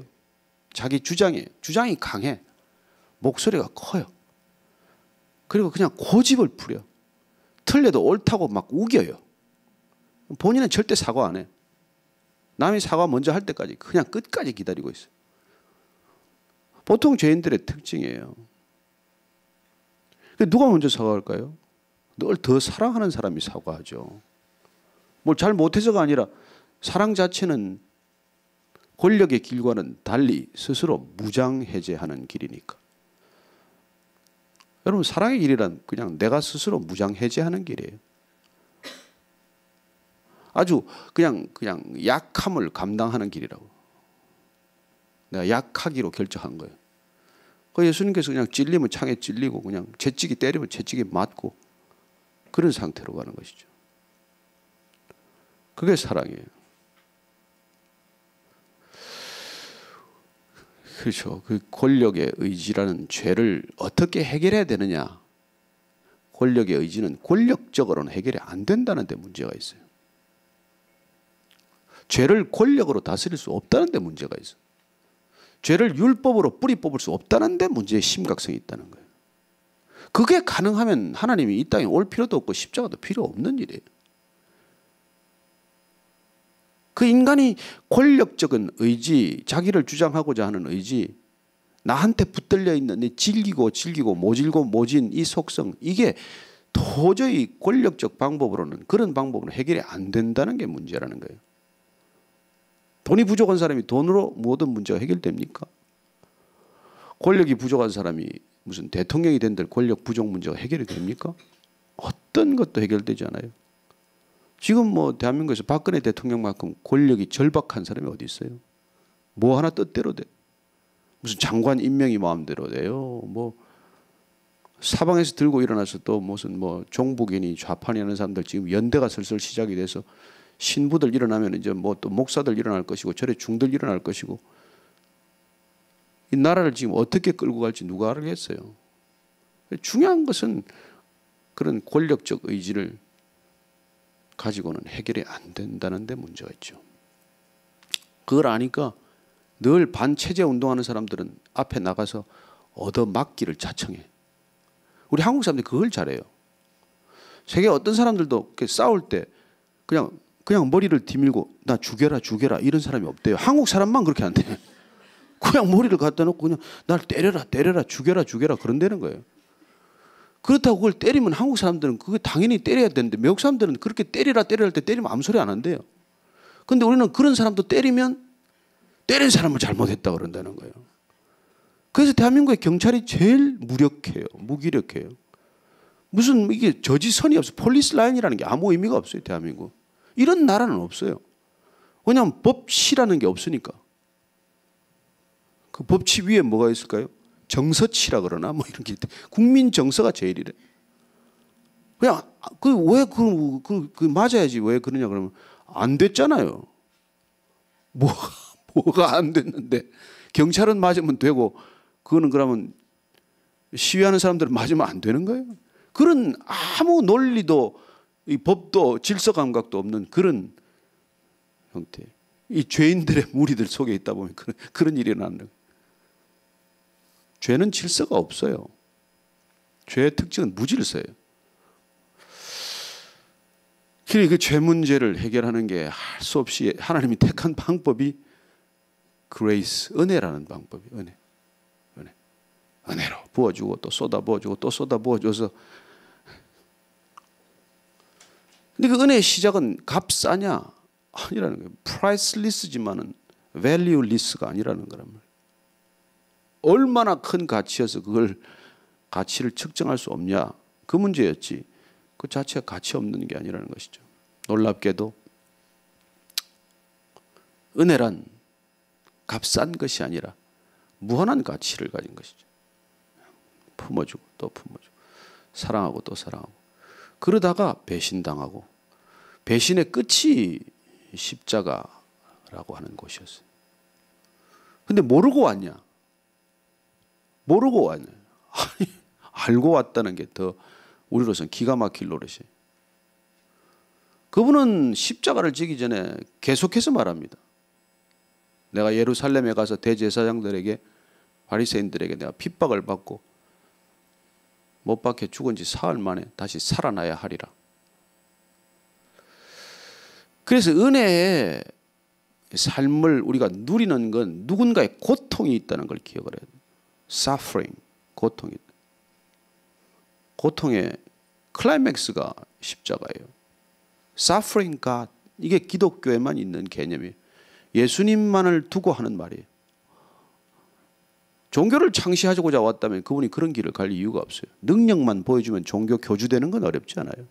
자기 주장이에요. 주장이 강해. 목소리가 커요. 그리고 그냥 고집을 부려. 틀려도 옳다고 막 우겨요. 본인은 절대 사과 안 해. 남이 사과 먼저 할 때까지 그냥 끝까지 기다리고 있어 보통 죄인들의 특징이에요. 누가 먼저 사과할까요? 늘 더 사랑하는 사람이 사과하죠. 뭘 잘 못해서가 아니라 사랑 자체는 권력의 길과는 달리 스스로 무장해제하는 길이니까. 여러분 사랑의 길이란 그냥 내가 스스로 무장해제하는 길이에요. 아주 그냥 그냥 약함을 감당하는 길이라고. 내가 약하기로 결정한 거예요. 그 예수님께서 그냥 찔리면 창에 찔리고 그냥 채찍이 때리면 채찍이 맞고 그런 상태로 가는 것이죠. 그게 사랑이에요. 그렇죠. 그 권력의 의지라는 죄를 어떻게 해결해야 되느냐? 권력의 의지는 권력적으로는 해결이 안 된다는 데 문제가 있어요. 죄를 권력으로 다스릴 수 없다는 데 문제가 있어요. 죄를 율법으로 뿌리 뽑을 수 없다는 데 문제의 심각성이 있다는 거예요. 그게 가능하면 하나님이 이 땅에 올 필요도 없고 십자가도 필요 없는 일이에요. 그 인간이 권력적인 의지, 자기를 주장하고자 하는 의지, 나한테 붙들려 있는 내 질기고 질기고 모질고 모진 이 속성, 이게 도저히 권력적 방법으로는 그런 방법으로 해결이 안 된다는 게 문제라는 거예요. 돈이 부족한 사람이 돈으로 모든 문제가 해결됩니까? 권력이 부족한 사람이 무슨 대통령이 된들 권력 부족 문제가 해결이 됩니까? 어떤 것도 해결되지 않아요. 지금 뭐 대한민국에서 박근혜 대통령만큼 권력이 절박한 사람이 어디 있어요? 뭐 하나 뜻대로 돼. 무슨 장관 임명이 마음대로 돼요. 뭐 사방에서 들고 일어나서 또 무슨 뭐 종북이니 좌판이 하는 사람들 지금 연대가 슬슬 시작이 돼서 신부들 일어나면 이제 뭐 또 목사들 일어날 것이고 절의 중들 일어날 것이고 이 나라를 지금 어떻게 끌고 갈지 누가 알겠어요. 중요한 것은 그런 권력적 의지를 가지고는 해결이 안 된다는 데 문제가 있죠. 그걸 아니까 늘 반체제 운동하는 사람들은 앞에 나가서 얻어맞기를 자청해. 우리 한국 사람들이 그걸 잘해요. 세계 어떤 사람들도 싸울 때 그냥 그냥 머리를 뒤밀고 나 죽여라 죽여라 이런 사람이 없대요. 한국 사람만 그렇게 안 돼. 그냥 머리를 갖다 놓고 그냥 날 때려라 때려라 죽여라 죽여라 그런다는 거예요. 그렇다고 그걸 때리면 한국 사람들은 그게 당연히 때려야 되는데 미국 사람들은 그렇게 때리라 때리라 할 때 때리면 아무 소리 안 한대요. 근데 우리는 그런 사람도 때리면 때린 사람을 잘못했다 그런다는 거예요. 그래서 대한민국의 경찰이 제일 무력해요. 무기력해요. 무슨 이게 저지선이 없어. 폴리스 라인이라는 게 아무 의미가 없어요. 대한민국. 이런 나라는 없어요. 왜냐하면 법치라는 게 없으니까. 그 법치 위에 뭐가 있을까요? 정서치라 그러나 뭐 이런 게있 국민 정서가 제일이래. 그냥 아, 그왜 그, 그, 그 맞아야지 왜 그러냐 그러면 안 됐잖아요. 뭐 뭐가 안 됐는데 경찰은 맞으면 되고 그거는 그러면 시위하는 사람들은 맞으면 안 되는 거예요. 그런 아무 논리도 이 법도 질서 감각도 없는 그런 형태. 이 죄인들의 무리들 속에 있다 보면 그런, 그런 일이 일어나는 거예요. 죄는 질서가 없어요. 죄의 특징은 무질서예요. 그러니 그죄 문제를 해결하는 게 할 수 없이 하나님이 택한 방법이 그레이스 은혜라는 방법이 은혜. 은혜. 은혜로 부어주고 또 쏟아 부어주고 또 쏟아 부어줘서 근데 그 은혜의 시작은 값싸냐 아니라는 거예요. 프라이슬리스지만은 밸류리스가 아니라는 거란 말 얼마나 큰 가치여서 그걸 가치를 측정할 수 없냐 그 문제였지 그 자체가 가치 없는 게 아니라는 것이죠. 놀랍게도 은혜란 값싼 것이 아니라 무한한 가치를 가진 것이죠. 품어주고 또 품어주고 사랑하고 또 사랑하고 그러다가 배신당하고 배신의 끝이 십자가라고 하는 것이었어요. 근데 모르고 왔냐? 모르고 왔네. 알고 왔다는 게 더 우리로서는 기가 막힐 노릇이. 그분은 십자가를 지기 전에 계속해서 말합니다. 내가 예루살렘에 가서 대제사장들에게 바리새인들에게 내가 핍박을 받고 못 박혀 죽은 지 사흘 만에 다시 살아나야 하리라. 그래서 은혜의 삶을 우리가 누리는 건 누군가의 고통이 있다는 걸 기억을 해야 돼. suffering, 고통이 고통의 클라이맥스가 십자가예요. suffering God 이게 기독교에만 있는 개념이에요. 예수님만을 두고 하는 말이에요. 종교를 창시하고자 왔다면 그분이 그런 길을 갈 이유가 없어요. 능력만 보여주면 종교 교주되는 건 어렵지 않아요.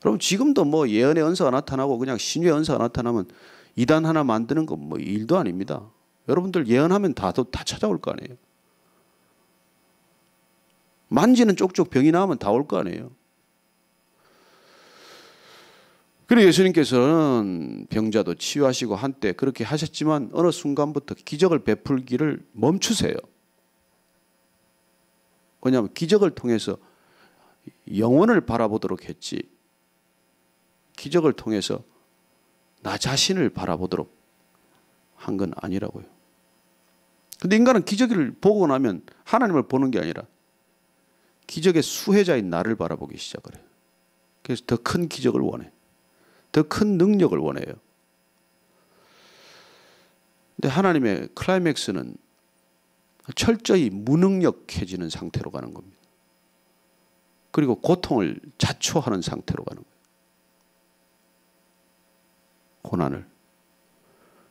그럼 지금도 뭐 예언의 은사가 나타나고 그냥 신유의 은사가 나타나면 이단 하나 만드는 건 뭐 일도 아닙니다. 여러분들 예언하면 다, 다 찾아올 거 아니에요. 만지는 쪽쪽 병이 나면 다 올 거 아니에요. 그래 예수님께서는 병자도 치유하시고 한때 그렇게 하셨지만 어느 순간부터 기적을 베풀기를 멈추세요. 왜냐하면 기적을 통해서 영혼을 바라보도록 했지. 기적을 통해서 나 자신을 바라보도록 한 건 아니라고요. 근데 인간은 기적을 보고 나면 하나님을 보는 게 아니라 기적의 수혜자인 나를 바라보기 시작을 해요. 그래서 더 큰 기적을 원해. 더 큰 능력을 원해요. 근데 하나님의 클라이맥스는 철저히 무능력해지는 상태로 가는 겁니다. 그리고 고통을 자초하는 상태로 가는 거예요. 고난을.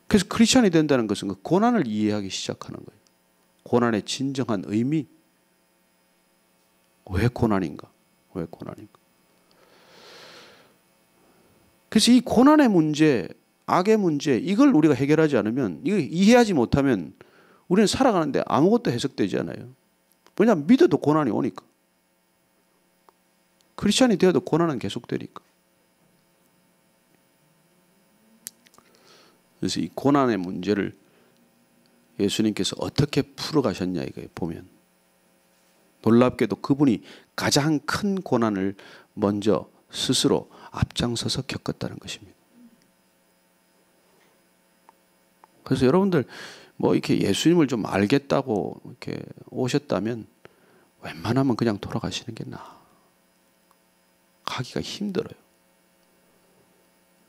그래서 크리스천이 된다는 것은 그 고난을 이해하기 시작하는 거예요. 고난의 진정한 의미, 왜 고난인가? 왜 고난인가? 그래서 이 고난의 문제, 악의 문제, 이걸 우리가 해결하지 않으면, 이거 이해하지 못하면 우리는 살아가는데 아무것도 해석되지 않아요. 왜냐하면 믿어도 고난이 오니까. 크리스찬이 되어도 고난은 계속되니까. 그래서 이 고난의 문제를 예수님께서 어떻게 풀어가셨냐 이거 보면 놀랍게도 그분이 가장 큰 고난을 먼저 스스로 앞장서서 겪었다는 것입니다. 그래서 여러분들 뭐 이렇게 예수님을 좀 알겠다고 이렇게 오셨다면 웬만하면 그냥 돌아가시는 게나 가기가 힘들어요.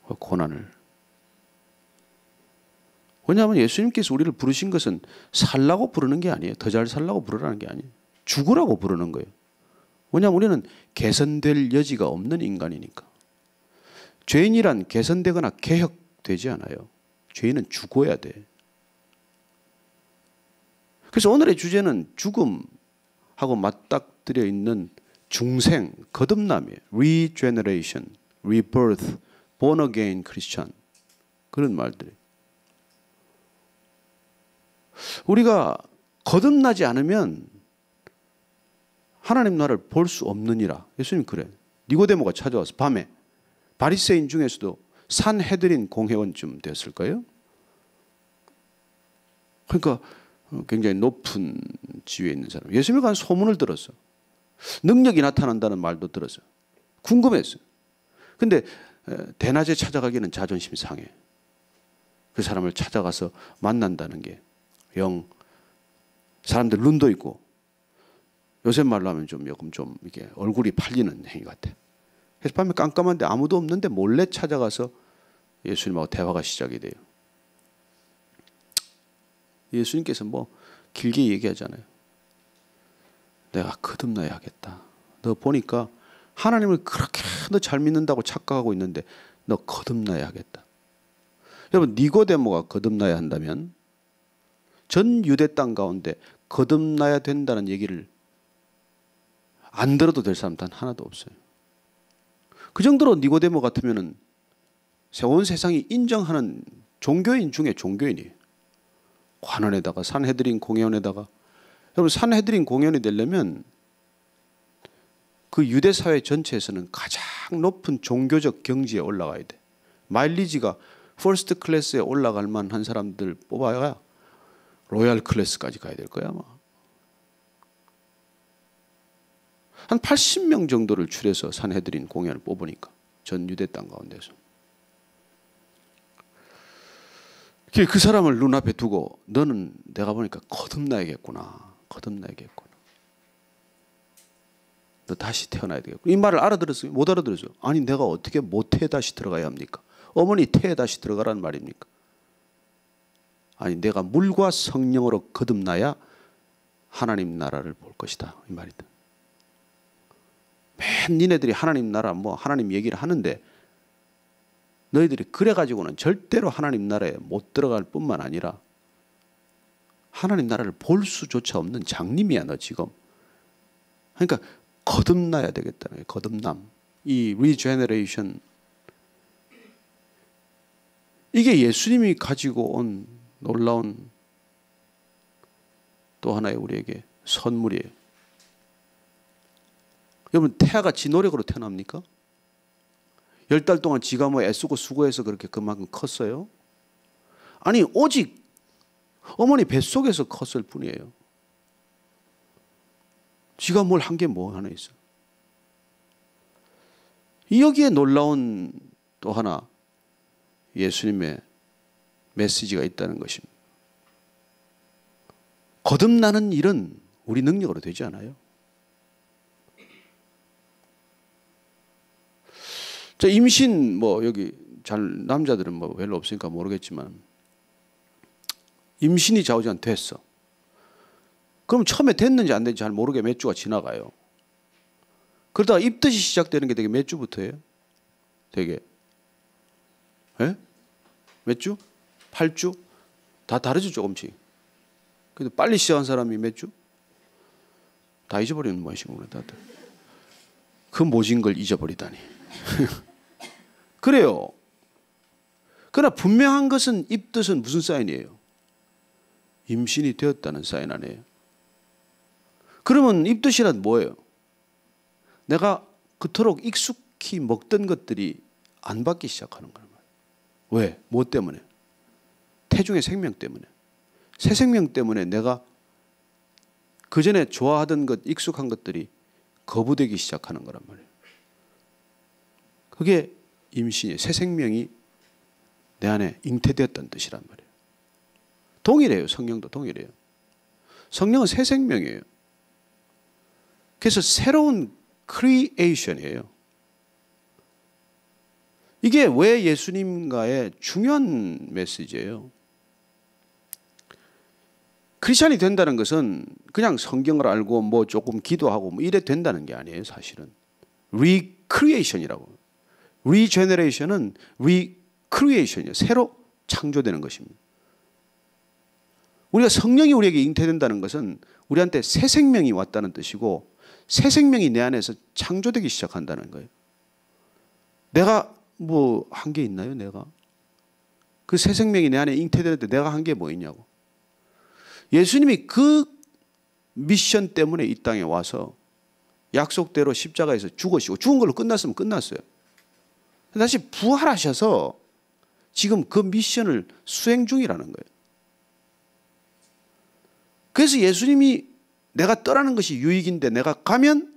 그 고난을. 왜냐하면 예수님께서 우리를 부르신 것은 살라고 부르는 게 아니에요. 더 잘 살라고 부르라는 게 아니에요. 죽으라고 부르는 거예요. 왜냐하면 우리는 개선될 여지가 없는 인간이니까. 죄인이란 개선되거나 개혁되지 않아요. 죄인은 죽어야 돼. 그래서 오늘의 주제는 죽음하고 맞닥뜨려 있는 중생, 거듭남이에요. regeneration, rebirth, born again Christian. 그런 말들이. 우리가 거듭나지 않으면 하나님 나라를 볼 수 없느니라. 예수님 그래. 니고데모가 찾아와서 밤에 바리새인 중에서도 산헤드린 공회원쯤 됐을까요? 그러니까 어, 굉장히 높은 지위에 있는 사람. 예수님에 관한 소문을 들었어. 능력이 나타난다는 말도 들었어. 궁금했어. 근데 대낮에 찾아가기는 자존심 상해. 그 사람을 찾아가서 만난다는 게 영 사람들 눈도 있고 요새 말로 하면 좀 요금 좀 이게 얼굴이 팔리는 행위 같아. 그래서 밤에 깜깜한데 아무도 없는데 몰래 찾아가서 예수님하고 대화가 시작이 돼요. 예수님께서 뭐 길게 얘기하잖아요. 내가 거듭나야 하겠다. 너 보니까 하나님을 그렇게 너 잘 믿는다고 착각하고 있는데 너 거듭나야 하겠다. 여러분 니고데모가 거듭나야 한다면 전 유대 땅 가운데 거듭나야 된다는 얘기를 안 들어도 될 사람 단 하나도 없어요. 그 정도로 니고데모 같으면은 온 세상이 인정하는 종교인 중에 종교인이에요. 관원에다가 산헤드린 공연에다가 여러분 산헤드린 공연이 되려면 그 유대 사회 전체에서는 가장 높은 종교적 경지에 올라가야 돼. 마일리지가 퍼스트 클래스에 올라갈 만한 사람들 뽑아야 로얄 클래스까지 가야 될 거야 아마. 한 80명 정도를 줄여서 산해드린 공연을 뽑으니까 전 유대 땅 가운데서 그 사람을 눈앞에 두고 너는 내가 보니까 거듭나야겠구나 거듭나야겠구나 너 다시 태어나야 되겠구나 이 말을 알아들었어요? 못 알아들었어요 아니 내가 어떻게 모태에 다시 들어가야 합니까? 어머니 태에 다시 들어가라는 말입니까? 아니 내가 물과 성령으로 거듭나야 하나님 나라를 볼 것이다 이 말이다 맨 니네들이 하나님 나라 뭐 하나님 얘기를 하는데 너희들이 그래 가지고는 절대로 하나님 나라에 못 들어갈 뿐만 아니라 하나님 나라를 볼 수조차 없는 장님이야 너 지금. 그러니까 거듭나야 되겠다 거듭남. 이 리제너레이션 이게 예수님이 가지고 온 놀라운 또 하나의 우리에게 선물이에요. 여러분 태아가 지 노력으로 태어납니까? 열 달 동안 지가 뭐 애쓰고 수고해서 그렇게 그만큼 컸어요? 아니 오직 어머니 뱃속에서 컸을 뿐이에요. 지가 뭘 한 게 뭐 하나 있어. 여기에 놀라운 또 하나 예수님의 메시지가 있다는 것입니다. 거듭나는 일은 우리 능력으로 되지 않아요. 저 임신 뭐 여기 잘 남자들은 뭐 별로 없으니까 모르겠지만 임신이 좌우지간 됐어. 그럼 처음에 됐는지 안 됐는지 잘 모르게 몇 주가 지나가요. 그러다가 입덧이 시작되는 게 되게 몇 주부터예요? 되게 예? 몇 주? 8주? 다 다르죠 조금씩. 근데 빨리 시작한 사람이 몇 주? 다 잊어버리는 모양이신구나 다들. 그 모진 걸 잊어버리다니. 그래요. 그러나 분명한 것은 입뜻은 무슨 사인이에요? 임신이 되었다는 사인 아니에요. 그러면 입뜻이란 뭐예요? 내가 그토록 익숙히 먹던 것들이 안 받기 시작하는 거란 요 왜? 뭐 때문에? 태중의 생명 때문에. 새 생명 때문에 내가 그 전에 좋아하던 것, 익숙한 것들이 거부되기 시작하는 거란 말이에요. 그게 임신이새 생명이 내 안에 잉태되었던 뜻이란 말이에요. 동일해요. 성령도 동일해요. 성령은 새 생명이에요. 그래서 새로운 크리에이션이에요. 이게 왜 예수님과의 중요한 메시지예요. 크리스천이 된다는 것은 그냥 성경을 알고 뭐 조금 기도하고 뭐 이래 된다는 게 아니에요, 사실은. 리크리에이션이라고. 리제너레이션은 리크리에이션이에요. 새로 창조되는 것입니다. 우리가 성령이 우리에게 잉태된다는 것은 우리한테 새 생명이 왔다는 뜻이고 새 생명이 내 안에서 창조되기 시작한다는 거예요. 내가 뭐 한 게 있나요? 내가 그 새 생명이 내 안에 잉태되는데 내가 한 게 뭐 있냐고. 예수님이 그 미션 때문에 이 땅에 와서 약속대로 십자가에서 죽으시고 죽은 걸로 끝났으면 끝났어요. 다시 부활하셔서 지금 그 미션을 수행 중이라는 거예요. 그래서 예수님이 내가 떠나는 것이 유익인데 내가 가면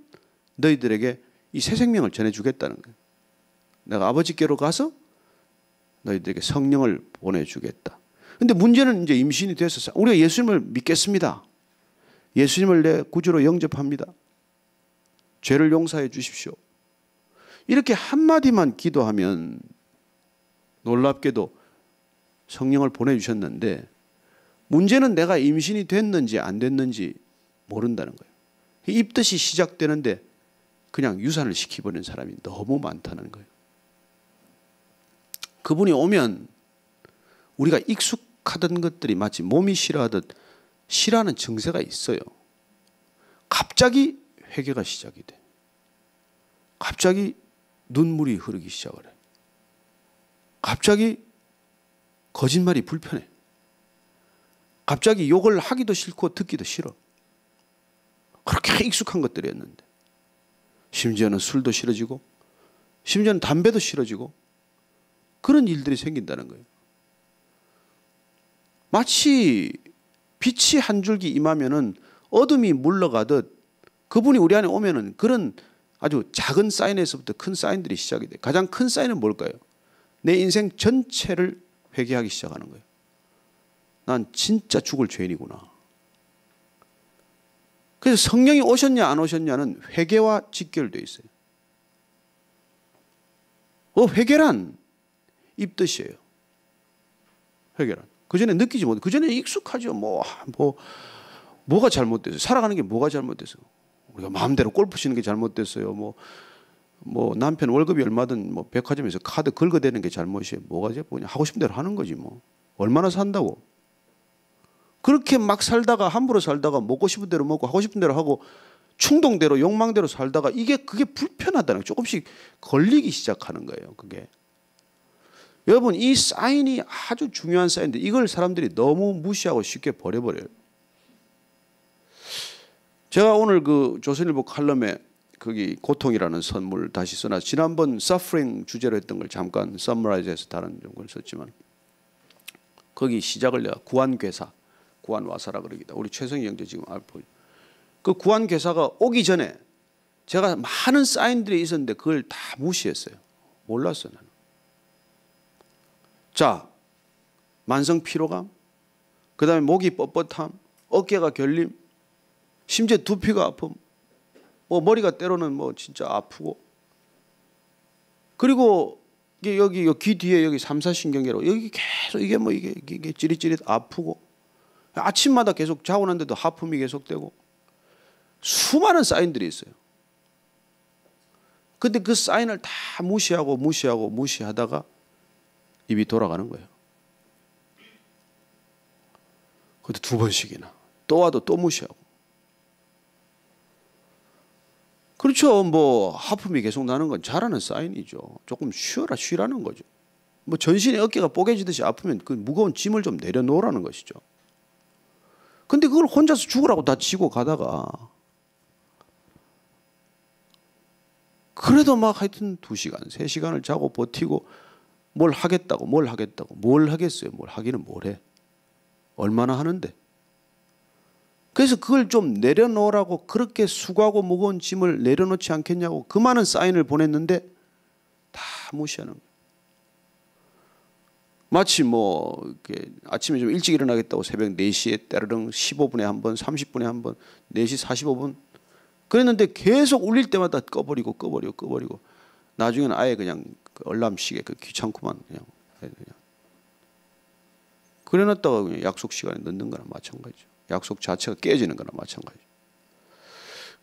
너희들에게 이 새 생명을 전해주겠다는 거예요. 내가 아버지께로 가서 너희들에게 성령을 보내주겠다. 근데 문제는 이제 임신이 돼서 우리가 예수님을 믿겠습니다. 예수님을 내 구주로 영접합니다. 죄를 용서해 주십시오. 이렇게 한마디만 기도하면 놀랍게도 성령을 보내주셨는데 문제는 내가 임신이 됐는지 안 됐는지 모른다는 거예요. 입덧이 시작되는데 그냥 유산을 시키버린 사람이 너무 많다는 거예요. 그분이 오면 우리가 익숙하던 것들이 마치 몸이 싫어하듯 싫어하는 증세가 있어요. 갑자기 회개가 시작이 돼. 갑자기 눈물이 흐르기 시작을 해. 갑자기 거짓말이 불편해. 갑자기 욕을 하기도 싫고 듣기도 싫어. 그렇게 익숙한 것들이었는데. 심지어는 술도 싫어지고, 심지어는 담배도 싫어지고, 그런 일들이 생긴다는 거예요. 마치 빛이 한 줄기 임하면은 어둠이 물러가듯 그분이 우리 안에 오면은 그런 아주 작은 사인에서부터 큰 사인들이 시작이 돼. 가장 큰 사인은 뭘까요? 내 인생 전체를 회개하기 시작하는 거예요. 난 진짜 죽을 죄인이구나. 그래서 성령이 오셨냐 안 오셨냐는 회개와 직결되어 있어요. 어, 회개란 입뜻이에요. 회개란. 그 전에 느끼지 못, 해그 전에 익숙하죠. 뭐, 뭐, 뭐가 잘못돼서, 살아가는 게 뭐가 잘못돼서. 우리가 마음대로 골프 치는 게 잘못됐어요. 뭐, 뭐 남편 월급이 얼마든 뭐 백화점에서 카드 긁어대는 게 잘못이에요. 뭐가 잘못이냐. 하고 싶은 대로 하는 거지 뭐. 얼마나 산다고. 그렇게 막 살다가 함부로 살다가 먹고 싶은 대로 먹고 하고 싶은 대로 하고 충동대로 욕망대로 살다가 이게 그게 불편하다는 거예요. 조금씩 걸리기 시작하는 거예요. 그게. 여러분 이 사인이 아주 중요한 사인인데 이걸 사람들이 너무 무시하고 쉽게 버려버려요. 제가 오늘 그 조선일보 칼럼에 거기 고통이라는 선물 다시 쓰나 지난번 suffering 주제로 했던 걸 잠깐 summarize해서 다른 용어를 썼지만 거기 시작을 내가 구한괴사 구한와사라 그러기다 우리 최성희 형제 지금 알고 그 구한괴사가 오기 전에 제가 많은 사인들이 있었는데 그걸 다 무시했어요 몰랐어 나는 자 만성 피로감 그 다음에 목이 뻣뻣함 어깨가 결림 심지어 두피가 아픔. 뭐 머리가 때로는 뭐 진짜 아프고. 그리고 여기 귀 뒤에 여기 삼사신경계로 여기 계속 이게 뭐 이게 이게 찌릿찌릿 아프고 아침마다 계속 자고 난데도 하품이 계속되고 수많은 사인들이 있어요. 근데 그 사인을 다 무시하고 무시하고 무시하다가 입이 돌아가는 거예요. 그것도 두 번씩이나 또 와도 또 무시하고 그렇죠. 뭐 하품이 계속 나는 건 잘하는 사인이죠. 조금 쉬어라 쉬라는 거죠. 뭐전신에 어깨가 뽀개지듯이 아프면 그 무거운 짐을 좀 내려놓으라는 것이죠. 근데 그걸 혼자서 죽으라고 다 치고 가다가 그래도 막 하여튼 2시간, 3시간을 자고 버티고 뭘 하겠다고, 뭘 하겠다고, 뭘 하겠어요. 뭘 하기는 뭘 해. 얼마나 하는데. 그래서 그걸 좀 내려놓으라고 그렇게 수고하고 무거운 짐을 내려놓지 않겠냐고 그 많은 사인을 보냈는데 다 무시하는 거예요. 마치 뭐 아침에 좀 일찍 일어나겠다고 새벽 4시에 따르릉 15분에 한 번, 30분에 한 번, 4시 45분 그랬는데 계속 울릴 때마다 꺼버리고 꺼버리고 꺼버리고 나중에는 아예 그냥 그 얼람식에 그 귀찮구만 그냥 그냥 그래놨다가 그냥 약속 시간에 넣는 거랑 마찬가지죠. 약속 자체가 깨지는 거나 마찬가지.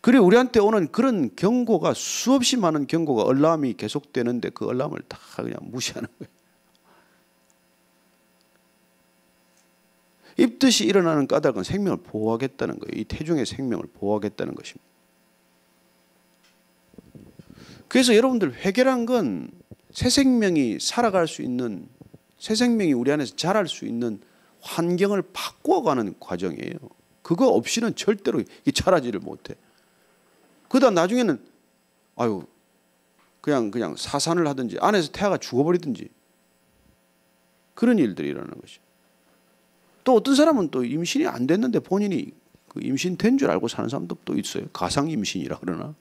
그리 우리한테 오는 그런 경고가 수없이 많은 경고가 얼람이 계속되는데 그 얼람을 다 그냥 무시하는 거예요. 입듯이 일어나는 까닭은 생명을 보호하겠다는 거예요. 이 태중의 생명을 보호하겠다는 것입니다. 그래서 여러분들 회개란 건 새 생명이 살아갈 수 있는 새 생명이 우리 안에서 자랄 수 있는 환경을 바꿔가는 과정이에요. 그거 없이는 절대로 이 자라지를 못해. 그다 음 나중에는 아유 그냥 그냥 사산을 하든지 안에서 태아가 죽어버리든지 그런 일들이 일어나는 것이죠. 또 어떤 사람은 또 임신이 안 됐는데 본인이 그 임신된 줄 알고 사는 사람도 또 있어요. 가상 임신이라 그러나.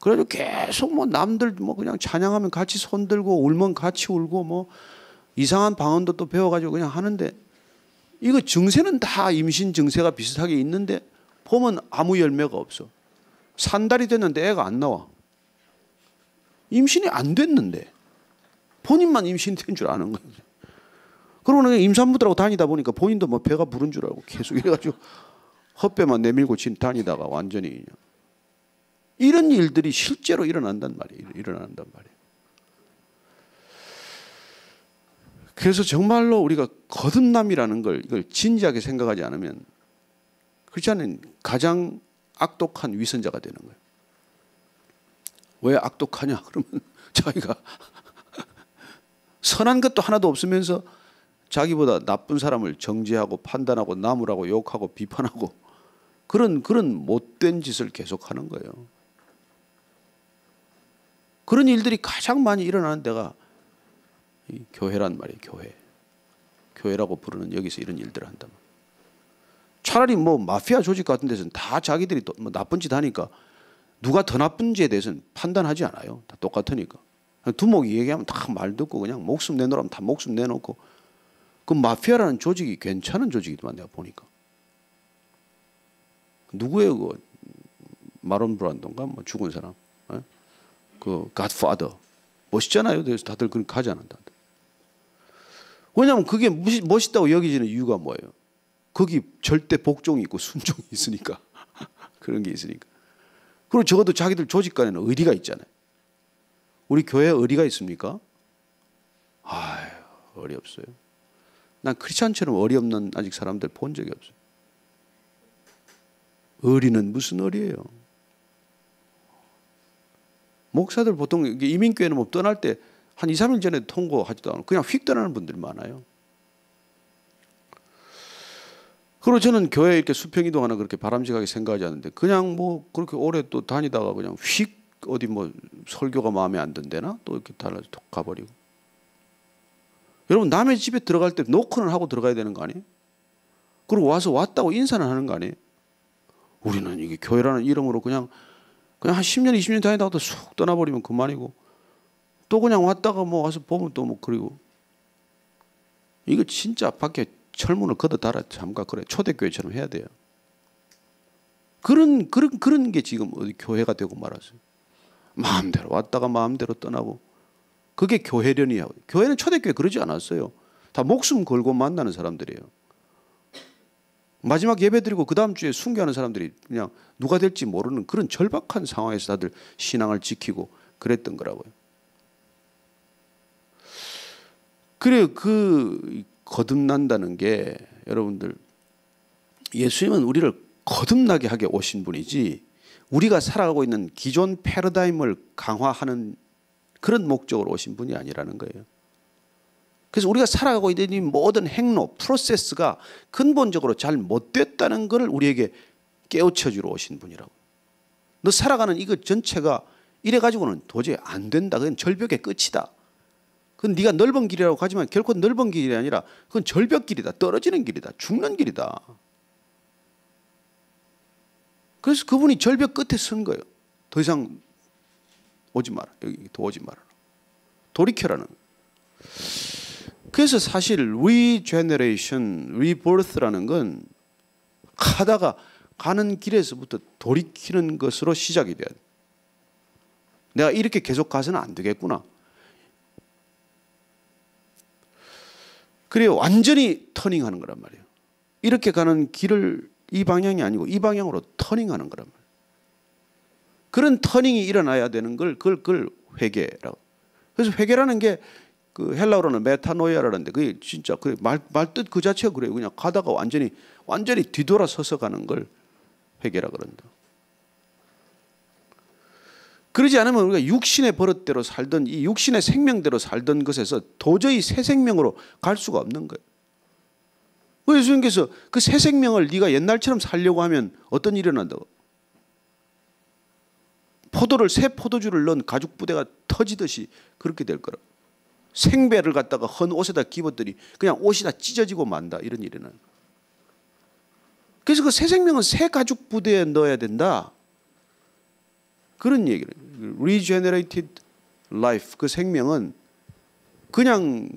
그래도 계속 뭐 남들 뭐 그냥 찬양하면 같이 손 들고 울면 같이 울고 뭐 이상한 방언도 또 배워가지고 그냥 하는데 이거 증세는 다 임신 증세가 비슷하게 있는데 보면 아무 열매가 없어. 산달이 됐는데 애가 안 나와. 임신이 안 됐는데 본인만 임신된 줄 아는 거예요. 그러고는 임산부들하고 다니다 보니까 본인도 뭐 배가 부른 줄 알고 계속 이래가지고 헛배만 내밀고 진 다니다가 완전히 그냥. 이런 일들이 실제로 일어난단 말이에요. 일어난단 말이에요. 그래서 정말로 우리가 거듭남이라는 걸 이걸 진지하게 생각하지 않으면 그렇지않 가장 악독한 위선자가 되는 거예요. 왜 악독하냐? 그러면 자기가 선한 것도 하나도 없으면서 자기보다 나쁜 사람을 정죄하고 판단하고 나무라고 욕하고 비판하고 그런 그런 못된 짓을 계속하는 거예요. 그런 일들이 가장 많이 일어나는 데가 교회란 말이에요. 교회. 교회라고 부르는 여기서 이런 일들을 한다면 차라리 뭐 마피아 조직 같은 데서는 다 자기들이 뭐 나쁜 짓 하니까 누가 더 나쁜지에 대해서는 판단하지 않아요. 다 똑같으니까. 두목이 얘기하면 다 말 듣고 그냥 목숨 내놓으면 라다 목숨 내놓고 그 마피아라는 조직이 괜찮은 조직이지만 내가 보니까. 누구의그 마론 브란던가 뭐 죽은 사람. 에? 예? 그 갓파더. 멋있잖아요. 그래서 다들 그렇게 하지 않는다. 왜냐하면 그게 멋있다고 여기지는 이유가 뭐예요? 거기 절대 복종이 있고 순종이 있으니까 그런 게 있으니까 그리고 적어도 자기들 조직 간에는 의리가 있잖아요. 우리 교회에 의리가 있습니까? 아유 의리 없어요. 난 크리스천처럼 의리 없는 아직 사람들 본 적이 없어요. 의리는 무슨 의리예요? 목사들 보통 이민교회는 뭐 떠날 때한 2, 3일 전에 통고하지도 않고 그냥 휙 떠나는 분들이 많아요. 그리고 저는 교회 이렇게 수평 이동하는 그렇게 바람직하게 생각하지 않는데 그냥 뭐 그렇게 오래 또 다니다가 그냥 휙 어디 뭐 설교가 마음에 안 든대나 또 이렇게 달라져 가버리고 여러분 남의 집에 들어갈 때 노크는 하고 들어가야 되는 거 아니에요? 그리고 와서 왔다고 인사는 하는 거 아니에요? 우리는 이게 교회라는 이름으로 그냥 그냥 한 10년 20년 다니다가 또쑥 떠나버리면 그만이고 또 그냥 왔다가 뭐 와서 보면 또 뭐 그리고 이거 진짜 밖에 철문을 걷어 달아 잠가 그래 초대교회처럼 해야 돼요. 그런 그런 그런 게 지금 어디 교회가 되고 말았어요. 마음대로 왔다가 마음대로 떠나고 그게 교회련이야. 교회는 초대교회 그러지 않았어요. 다 목숨 걸고 만나는 사람들이에요. 마지막 예배드리고 그 다음 주에 순교하는 사람들이 그냥 누가 될지 모르는 그런 절박한 상황에서 다들 신앙을 지키고 그랬던 거라고요. 그래그 거듭난다는 게 여러분들 예수님은 우리를 거듭나게 하게 오신 분이지 우리가 살아가고 있는 기존 패러다임을 강화하는 그런 목적으로 오신 분이 아니라는 거예요. 그래서 우리가 살아가고 있는 이 모든 행로, 프로세스가 근본적으로 잘 못됐다는 것을 우리에게 깨우쳐 주러 오신 분이라고. 너 살아가는 이것 전체가 이래 가지고는 도저히 안 된다. 그건 절벽의 끝이다. 그건 네가 넓은 길이라고 하지만 결코 넓은 길이 아니라 그건 절벽길이다. 떨어지는 길이다. 죽는 길이다. 그래서 그분이 절벽 끝에 선 거예요. 더 이상 오지 마라. 여기 더 오지 마라. 돌이켜라는 그래서 사실 regeneration, rebirth라는 건가다가 가는 길에서부터 돌이키는 것으로 시작이 돼야 돼. 내가 이렇게 계속 가서는 안 되겠구나. 그래 완전히 터닝하는 거란 말이에요. 이렇게 가는 길을 이 방향이 아니고 이 방향으로 터닝하는 거란 말이에요. 그런 터닝이 일어나야 되는 걸 그걸, 그걸 회개라고. 그래서 회개라는 게그 헬라어로는 메타노이아라는데 그게 진짜 그 말말그 자체가 그래요. 그냥 가다가 완전히 완전히 뒤돌아서서 가는 걸 회개라 그런다. 그러지 않으면 우리가 육신의 버릇대로 살던 이 육신의 생명대로 살던 것에서 도저히 새 생명으로 갈 수가 없는 거예요. 예수님께서 그 새 생명을 네가 옛날처럼 살려고 하면 어떤 일이 일어난다고? 포도를 새 포도주를 넣은 가죽 부대가 터지듯이 그렇게 될 거라. 생배를 갖다가 헌 옷에다 입었더니 그냥 옷이 다 찢어지고 만다 이런 일이는. 그래서 그 새 생명은 새 가죽 부대에 넣어야 된다. 그런 얘기를. 그 regenerated life 그 생명은 그냥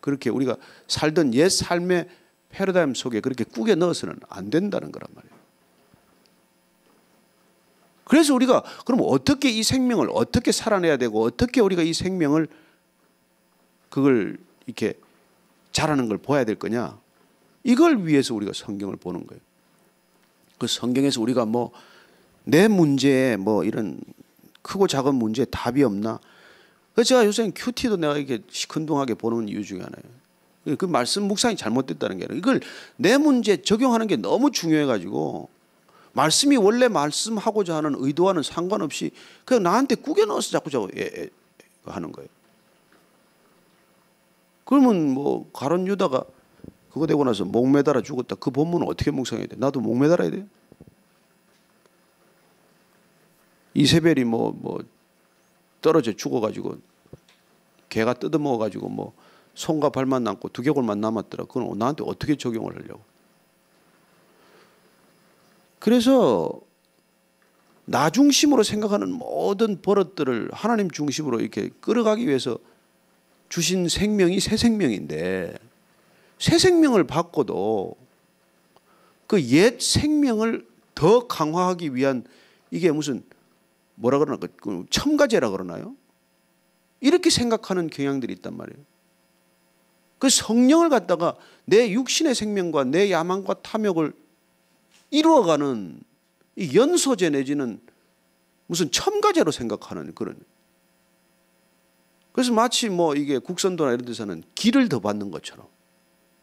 그렇게 우리가 살던 옛 삶의 패러다임 속에 그렇게 꾸겨 넣어서는 안 된다는 거란 말이에요. 그래서 우리가 그럼 어떻게 이 생명을 어떻게 살아내야 되고 어떻게 우리가 이 생명을 그걸 이렇게 자라는 걸 봐야 될 거냐? 이걸 위해서 우리가 성경을 보는 거예요. 그 성경에서 우리가 뭐 내 문제에 뭐 이런 크고 작은 문제에 답이 없나? 제가 요새 큐티도 내가 이렇게 시큰둥하게 보는 이유 중에 하나예요. 그 말씀 묵상이 잘못됐다는 게 아니라 이걸 내 문제 적용하는 게 너무 중요해가지고 말씀이 원래 말씀하고자 하는 의도와는 상관없이 그냥 나한테 꾸겨 넣어서 자꾸 자꾸 예, 예, 하는 거예요. 그러면 뭐 가론 유다가 그거 되고 나서 목 매달아 죽었다. 그 본문은 어떻게 묵상해야 돼? 나도 목 매달아야 돼? 이세벨이 뭐, 뭐 떨어져 죽어가지고 개가 뜯어먹어가지고 뭐 손과 발만 남고 두개골만 남았더라. 그건 나한테 어떻게 적용을 하려고. 그래서 나 중심으로 생각하는 모든 버릇들을 하나님 중심으로 이렇게 끌어가기 위해서 주신 생명이 새 생명인데 새 생명을 받고도 그 옛 생명을 더 강화하기 위한 이게 무슨 뭐라 그러나 그, 그 첨가제라 그러나요? 이렇게 생각하는 경향들이 있단 말이에요. 그 성령을 갖다가 내 육신의 생명과 내 야망과 탐욕을 이루어가는 이 연소제 내지는 무슨 첨가제로 생각하는 그런. 그래서 마치 뭐 이게 국선도나 이런 데서는 길을 더 받는 것처럼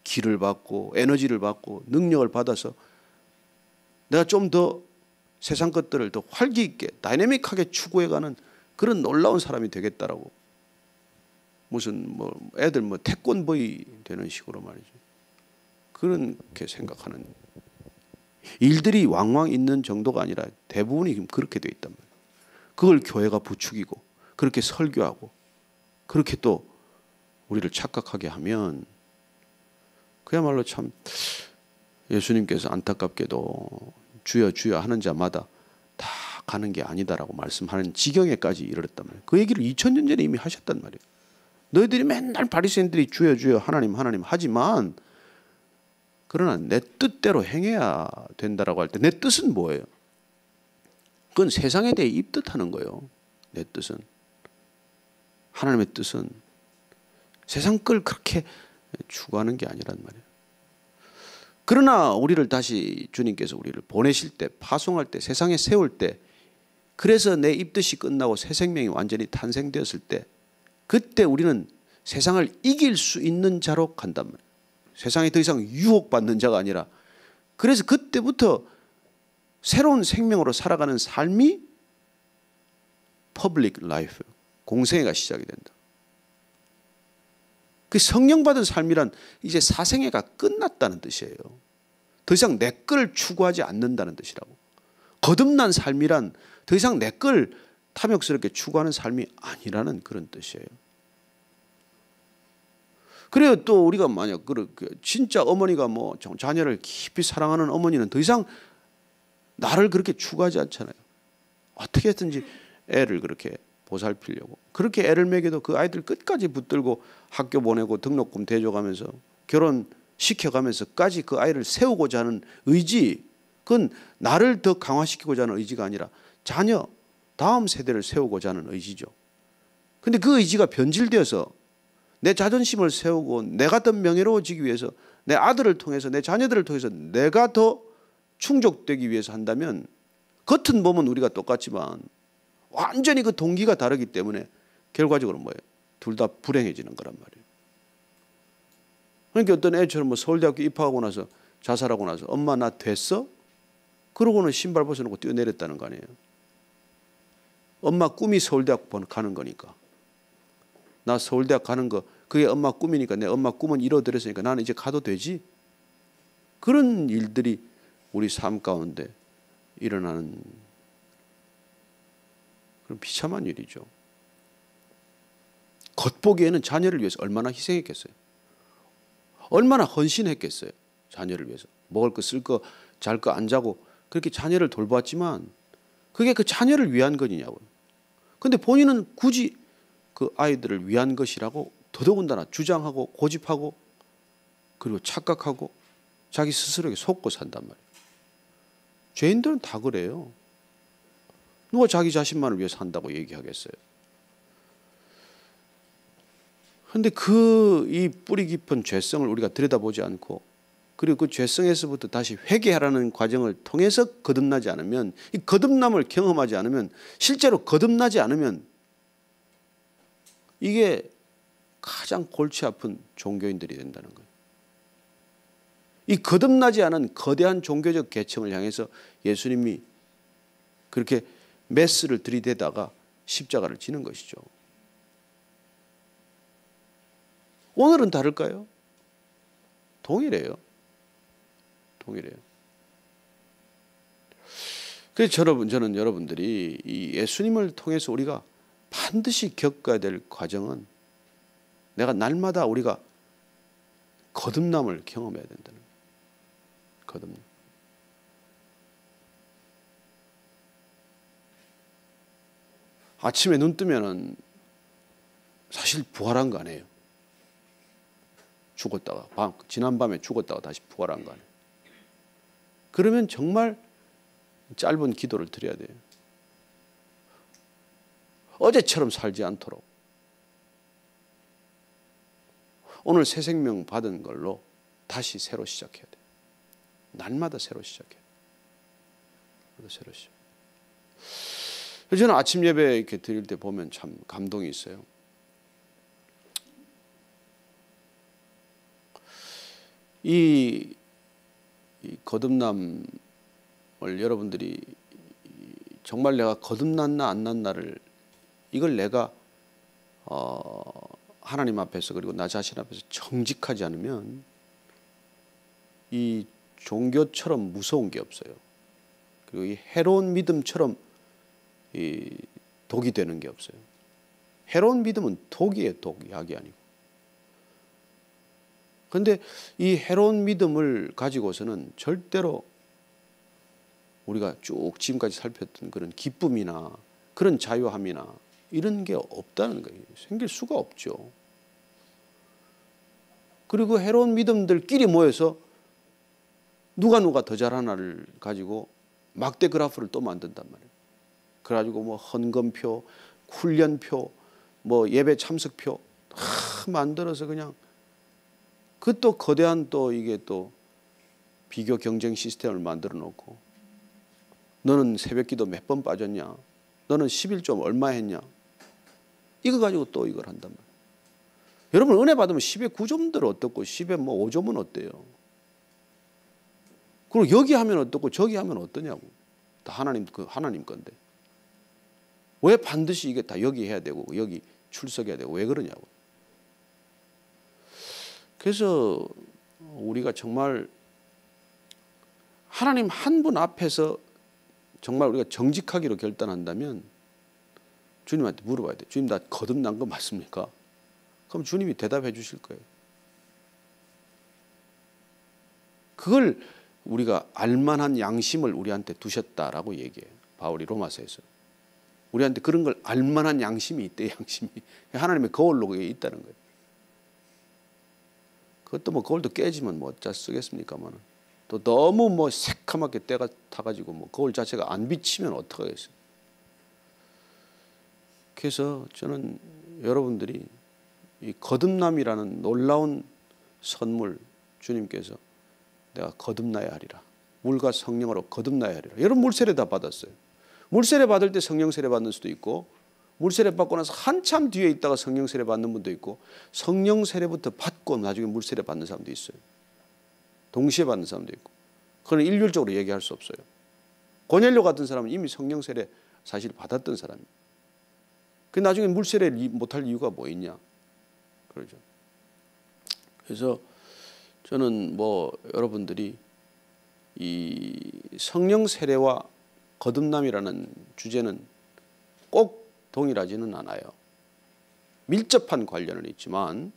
길을 받고 에너지를 받고 능력을 받아서 내가 좀더 세상 것들을 더 활기 있게 다이내믹하게 추구해가는 그런 놀라운 사람이 되겠다라고 무슨 뭐 애들 뭐 태권보이 되는 식으로 말이죠. 그렇게 생각하는 일들이 왕왕 있는 정도가 아니라 대부분이 그렇게 돼 있단 말이에요. 그걸 교회가 부추기고 그렇게 설교하고 그렇게 또 우리를 착각하게 하면 그야말로 참 예수님께서 안타깝게도 주여 주여 하는 자마다 다 가는 게 아니다라고 말씀하는 지경에까지 이르렀단 말이에요. 그 얘기를 2000년 전에 이미 하셨단 말이에요. 너희들이 맨날 바리새인들이 주여 주여 하나님 하나님 하지만 그러나 내 뜻대로 행해야 된다라고 할 때 내 뜻은 뭐예요? 그건 세상에 대해 입뜻하는 거예요. 내 뜻은 하나님의 뜻은 세상 걸 그렇게 추구하는 게 아니란 말이에요. 그러나 우리를 다시 주님께서 우리를 보내실 때 파송할 때 세상에 세울 때 그래서 내 입덧이 끝나고 새 생명이 완전히 탄생되었을 때 그때 우리는 세상을 이길 수 있는 자로 간단 말이에요. 세상에 더 이상 유혹받는 자가 아니라 그래서 그때부터 새로운 생명으로 살아가는 삶이 퍼블릭 라이프 공생애가 시작이 된다. 그 성령 받은 삶이란 이제 사생애가 끝났다는 뜻이에요. 더 이상 내 것을 추구하지 않는다는 뜻이라고. 거듭난 삶이란 더 이상 내 것을 탐욕스럽게 추구하는 삶이 아니라는 그런 뜻이에요. 그래요. 또 우리가 만약 그렇게 진짜 어머니가 뭐 자녀를 깊이 사랑하는 어머니는 더 이상 나를 그렇게 추구하지 않잖아요. 어떻게 든지 애를 그렇게 보살피려고 그렇게 애를 먹여도 그 아이들 끝까지 붙들고 학교 보내고 등록금 대줘가면서 결혼 시켜가면서까지 그 아이를 세우고자 하는 의지 그건 나를 더 강화시키고자 하는 의지가 아니라 자녀 다음 세대를 세우고자 하는 의지죠. 근데 그 의지가 변질되어서 내 자존심을 세우고 내가 더 명예로워지기 위해서 내 아들을 통해서 내 자녀들을 통해서 내가 더 충족되기 위해서 한다면 겉은 몸은 우리가 똑같지만 완전히 그 동기가 다르기 때문에 결과적으로 뭐예요? 둘 다 불행해지는 거란 말이에요. 그러니까 어떤 애처럼 뭐 서울대학교 입학하고 나서 자살하고 나서 엄마 나 됐어? 그러고는 신발 벗어놓고 뛰어내렸다는 거 아니에요. 엄마 꿈이 서울대학 가는 거니까. 나 서울대학 가는 거 그게 엄마 꿈이니까 내 엄마 꿈은 이뤄드렸으니까 나는 이제 가도 되지. 그런 일들이 우리 삶 가운데 일어나는 비참한 일이죠. 겉보기에는 자녀를 위해서 얼마나 희생했겠어요. 얼마나 헌신했겠어요. 자녀를 위해서. 먹을 거, 쓸 거, 잘 거, 안 자고 그렇게 자녀를 돌봤지만 그게 그 자녀를 위한 것이냐고요. 근데 본인은 굳이 그 아이들을 위한 것이라고 더더군다나 주장하고 고집하고 그리고 착각하고 자기 스스로에게 속고 산단 말이에요. 죄인들은 다 그래요. 누가 자기 자신만을 위해서 한다고 얘기하겠어요? 근데 그 이 뿌리 깊은 죄성을 우리가 들여다보지 않고 그리고 그 죄성에서부터 다시 회개하라는 과정을 통해서 거듭나지 않으면 이 거듭남을 경험하지 않으면 실제로 거듭나지 않으면 이게 가장 골치 아픈 종교인들이 된다는 거예요. 이 거듭나지 않은 거대한 종교적 계층을 향해서 예수님이 그렇게 메스를 들이대다가 십자가를 지는 것이죠. 오늘은 다를까요? 동일해요. 동일해요. 그래서 여러분, 저는 여러분들이 이 예수님을 통해서 우리가 반드시 겪어야 될 과정은 내가 날마다 우리가 거듭남을 경험해야 된다는 거듭남. 아침에 눈 뜨면은 사실 부활한 거 아니에요. 죽었다가 밤, 지난밤에 죽었다가 다시 부활한 거 아니에요. 그러면 정말 짧은 기도를 드려야 돼요. 어제처럼 살지 않도록 오늘 새 생명 받은 걸로 다시 새로 시작해야 돼 날마다 새로 시작해 새로 시작. 저는 아침 예배 이렇게 드릴 때 보면 참 감동이 있어요. 이, 이 거듭남을 여러분들이 정말 내가 거듭났나 안 났나를 이걸 내가 어, 하나님 앞에서 그리고 나 자신 앞에서 정직하지 않으면 이 종교처럼 무서운 게 없어요. 그리고 이 해로운 믿음처럼 이 독이 되는 게 없어요. 해로운 믿음은 독이에요, 독, 약이 아니고. 근데 이 해로운 믿음을 가지고서는 절대로 우리가 쭉 지금까지 살폈던 그런 기쁨이나 그런 자유함이나 이런 게 없다는 거예요. 생길 수가 없죠. 그리고 해로운 믿음들끼리 모여서 누가 누가 더 잘하나를 가지고 막대 그래프를 또 만든단 말이에요. 그래가지고 뭐 헌금표, 훈련표, 뭐 예배 참석표 다 만들어서 그냥 그 또 거대한 또 이게 또 비교 경쟁 시스템을 만들어 놓고 너는 새벽 기도 몇 번 빠졌냐? 너는 11조 얼마 했냐? 이거 가지고 또 이걸 한단 말이야 여러분 은혜 받으면 10의 9점들 어떻고 10의 뭐 5점은 어때요? 그리고 여기 하면 어떻고 저기 하면 어떠냐고. 다 하나님 그 하나님 건데. 왜 반드시 이게 다 여기 해야 되고 여기 출석해야 되고 왜 그러냐고. 그래서 우리가 정말 하나님 한 분 앞에서 정말 우리가 정직하기로 결단한다면 주님한테 물어봐야 돼. 주님 나 거듭난 거 맞습니까? 그럼 주님이 대답해 주실 거예요. 그걸 우리가 알만한 양심을 우리한테 두셨다라고 얘기해요. 바울이 로마서에서. 우리한테 그런 걸 알만한 양심이 있대 양심이 하나님의 거울로 있다는 거예요. 그것도 뭐 거울도 깨지면 뭐자 쓰겠습니까만 또 너무 뭐 새카맣게 때가 타가지고 뭐 거울 자체가 안 비치면 어떡하겠어요. 그래서 저는 여러분들이 이 거듭남이라는 놀라운 선물 주님께서 내가 거듭나야 하리라. 물과 성령으로 거듭나야 하리라. 여러분 물세례 다 받았어요. 물세례 받을 때 성령 세례 받는 수도 있고 물세례 받고 나서 한참 뒤에 있다가 성령 세례 받는 분도 있고 성령 세례부터 받고 나중에 물세례 받는 사람도 있어요. 동시에 받는 사람도 있고. 그건 일률적으로 얘기할 수 없어요. 고넬료 같은 사람은 이미 성령 세례 사실 받았던 사람이에요. 그 나중에 물세례 못할 이유가 뭐 있냐? 그러죠. 그래서 저는 뭐 여러분들이 이 성령 세례와 거듭남이라는 주제는 꼭 동일하지는 않아요. 밀접한 관련은 있지만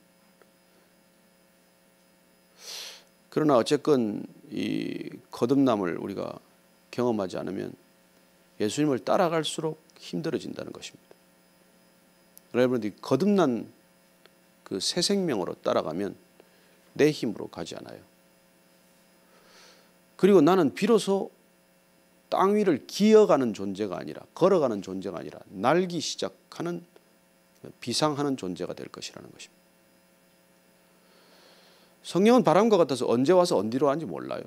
그러나 어쨌건 이 거듭남을 우리가 경험하지 않으면 예수님을 따라갈수록 힘들어진다는 것입니다. 여러분이 거듭난 그 새 생명으로 따라가면 내 힘으로 가지 않아요. 그리고 나는 비로소 땅 위를 기어가는 존재가 아니라 걸어가는 존재가 아니라 날기 시작하는 비상하는 존재가 될 것이라는 것입니다. 성령은 바람과 같아서 언제 와서 어디로 가는지 몰라요.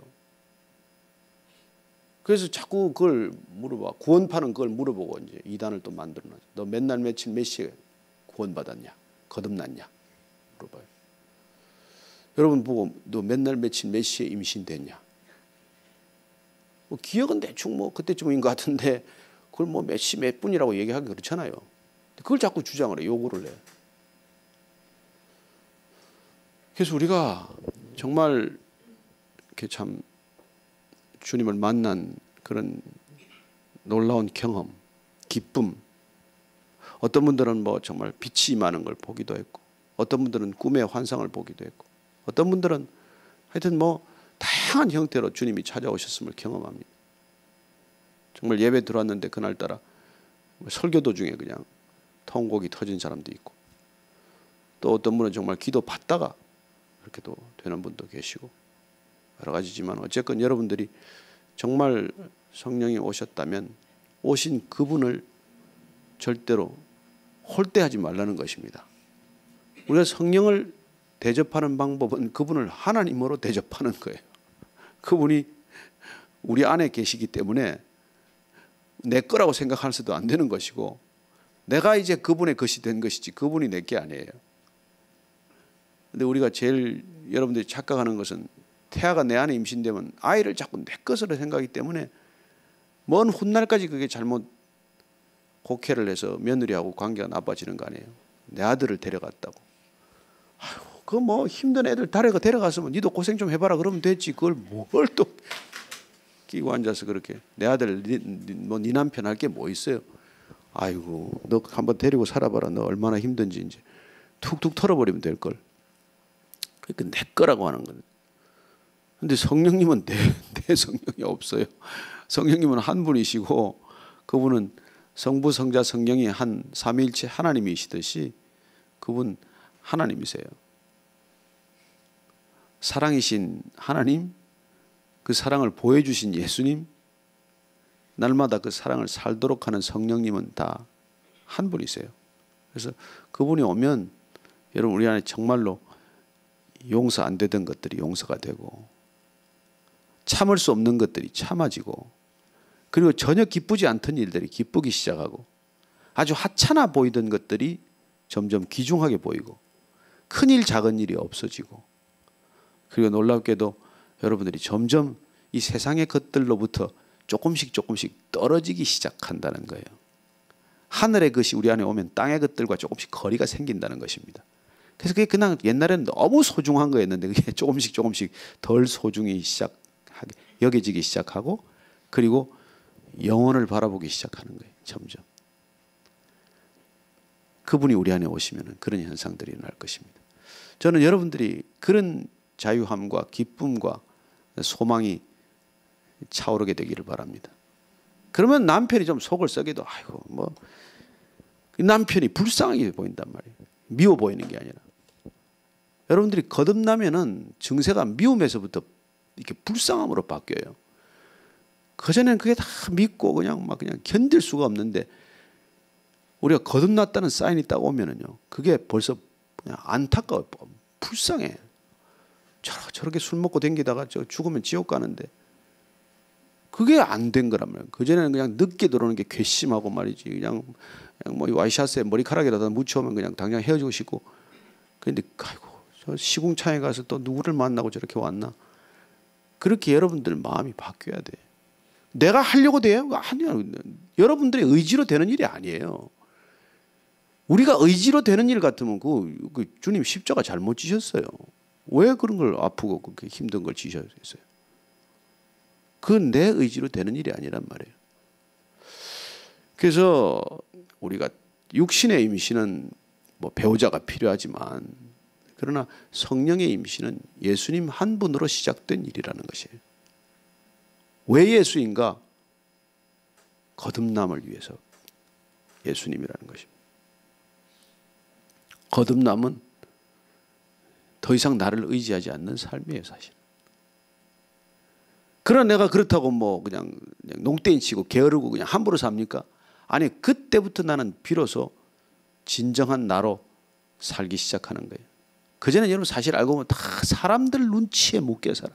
그래서 자꾸 그걸 물어봐. 구원파는 그걸 물어보고 이제 이단을 또 만들어놔. 너 맨날 며칠 몇 시에 구원받았냐? 거듭났냐? 물어봐요. 여러분 보고 너 맨날 며칠 몇 시에 임신됐냐? 뭐 기억은 대충 뭐 그때쯤인 것 같은데 그걸 뭐몇시 몇 분이라고 얘기하기 그렇잖아요. 그걸 자꾸 주장을 해, 요구를 해. 그래서 우리가 정말 이렇게 참 주님을 만난 그런 놀라운 경험, 기쁨. 어떤 분들은 뭐 정말 빛이 많은 걸 보기도 했고, 어떤 분들은 꿈의 환상을 보기도 했고, 어떤 분들은 하여튼 뭐 다양한 형태로 주님이 찾아오셨음을 경험합니다. 정말 예배 들어왔는데 그날따라 설교 도중에 그냥 통곡이 터진 사람도 있고 또 어떤 분은 정말 기도 받다가 이렇게도 되는 분도 계시고 여러 가지지만 어쨌건 여러분들이 정말 성령이 오셨다면 오신 그분을 절대로 홀대하지 말라는 것입니다. 우리가 성령을 대접하는 방법은 그분을 하나님으로 대접하는 거예요. 그분이 우리 안에 계시기 때문에 내 거라고 생각할 수도 안 되는 것이고 내가 이제 그분의 것이 된 것이지 그분이 내 게 아니에요. 근데 우리가 제일 여러분들이 착각하는 것은 태아가 내 안에 임신되면 아이를 자꾸 내 것으로 생각하기 때문에 먼 훗날까지 그게 잘못 곡해를 해서 며느리하고 관계가 나빠지는 거 아니에요. 내 아들을 데려갔다고. 그뭐 힘든 애들 다리가 데려갔으면 니도 고생 좀 해봐라 그러면 됐지. 그걸 뭘 또 끼고 앉아서 그렇게 내 아들 뭐네 남편 할 게 뭐 있어요. 아이고 너 한번 데리고 살아봐라. 너 얼마나 힘든지 이제 툭툭 털어버리면 될 걸. 그러니까 내 거라고 하는 거예요. 근데 성령님은 내, 내 성령이 없어요. 성령님은 한 분이시고 그분은 성부, 성자, 성령이 한 삼위일체 하나님이시듯이 그분 하나님이세요. 사랑이신 하나님, 그 사랑을 보여주신 예수님, 날마다 그 사랑을 살도록 하는 성령님은 다 한 분이세요. 그래서 그분이 오면 여러분 우리 안에 정말로 용서 안 되던 것들이 용서가 되고 참을 수 없는 것들이 참아지고 그리고 전혀 기쁘지 않던 일들이 기쁘기 시작하고 아주 하찮아 보이던 것들이 점점 귀중하게 보이고 큰일 작은 일이 없어지고 그리고 놀랍게도 여러분들이 점점 이 세상의 것들로부터 조금씩 조금씩 떨어지기 시작한다는 거예요. 하늘의 것이 우리 안에 오면 땅의 것들과 조금씩 거리가 생긴다는 것입니다. 그래서 그게 그냥 옛날에는 너무 소중한 거였는데 그게 조금씩 조금씩 덜 소중히 시작하게 여겨지기 시작하고 그리고 영혼을 바라보기 시작하는 거예요. 점점. 그분이 우리 안에 오시면 그런 현상들이 일어날 것입니다. 저는 여러분들이 그런 자유함과 기쁨과 소망이 차오르게 되기를 바랍니다. 그러면 남편이 좀 속을 썩여도 아이고 뭐 남편이 불쌍하게 보인단 말이에요. 미워 보이는 게 아니라 여러분들이 거듭나면은 증세가 미움에서부터 이렇게 불쌍함으로 바뀌어요. 그전에는 그게 다 믿고 그냥 막 그냥 견딜 수가 없는데 우리가 거듭났다는 사인이 딱 오면은요. 그게 벌써 그냥 안타까워 불쌍해. 저렇게 술 먹고 댕기다가 저 죽으면 지옥 가는데 그게 안 된 거란 말이야 그전에는 그냥 늦게 들어오는 게 괘씸하고 말이지. 그냥, 그냥 뭐와이샤스에 머리카락에다 묻혀오면 그냥 당장 헤어지고 싶고. 근데 아이고 저 시궁창에 가서 또 누구를 만나고 저렇게 왔나. 그렇게 여러분들 마음이 바뀌어야 돼. 내가 하려고 돼요? 아니야. 여러분들의 의지로 되는 일이 아니에요. 우리가 의지로 되는 일 같으면 그, 그 주님 십자가 잘못 지셨어요. 왜 그런 걸 아프고 그렇게 힘든 걸 지셔야 되겠어요? 그 내 의지로 되는 일이 아니란 말이에요. 그래서 우리가 육신의 임신은 뭐 배우자가 필요하지만 그러나 성령의 임신은 예수님 한 분으로 시작된 일이라는 것이에요. 왜 예수인가? 거듭남을 위해서 예수님이라는 것입니다. 거듭남은 더 이상 나를 의지하지 않는 삶이에요, 사실. 그런 내가 그렇다고 뭐 그냥, 그냥 농땡이 치고 게으르고 그냥 함부로 삽니까? 아니, 그때부터 나는 비로소 진정한 나로 살기 시작하는 거예요. 그전에 여러분 사실 알고 보면 다 사람들 눈치에 묶여 살아.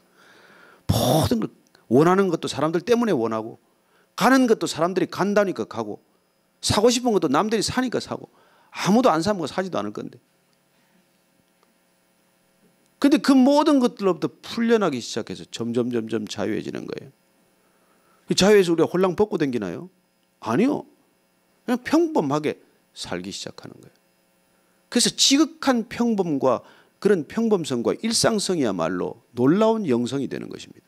모든 걸 원하는 것도 사람들 때문에 원하고 가는 것도 사람들이 간다니까 가고 사고 싶은 것도 남들이 사니까 사고 아무도 안 사면 사지도 않을 건데 근데 그 모든 것들로부터 풀려나기 시작해서 점점 점점 자유해지는 거예요. 자유해서 우리가 홀랑 벗고 댕기나요? 아니요. 그냥 평범하게 살기 시작하는 거예요. 그래서 지극한 평범과 그런 평범성과 일상성이야말로 놀라운 영성이 되는 것입니다.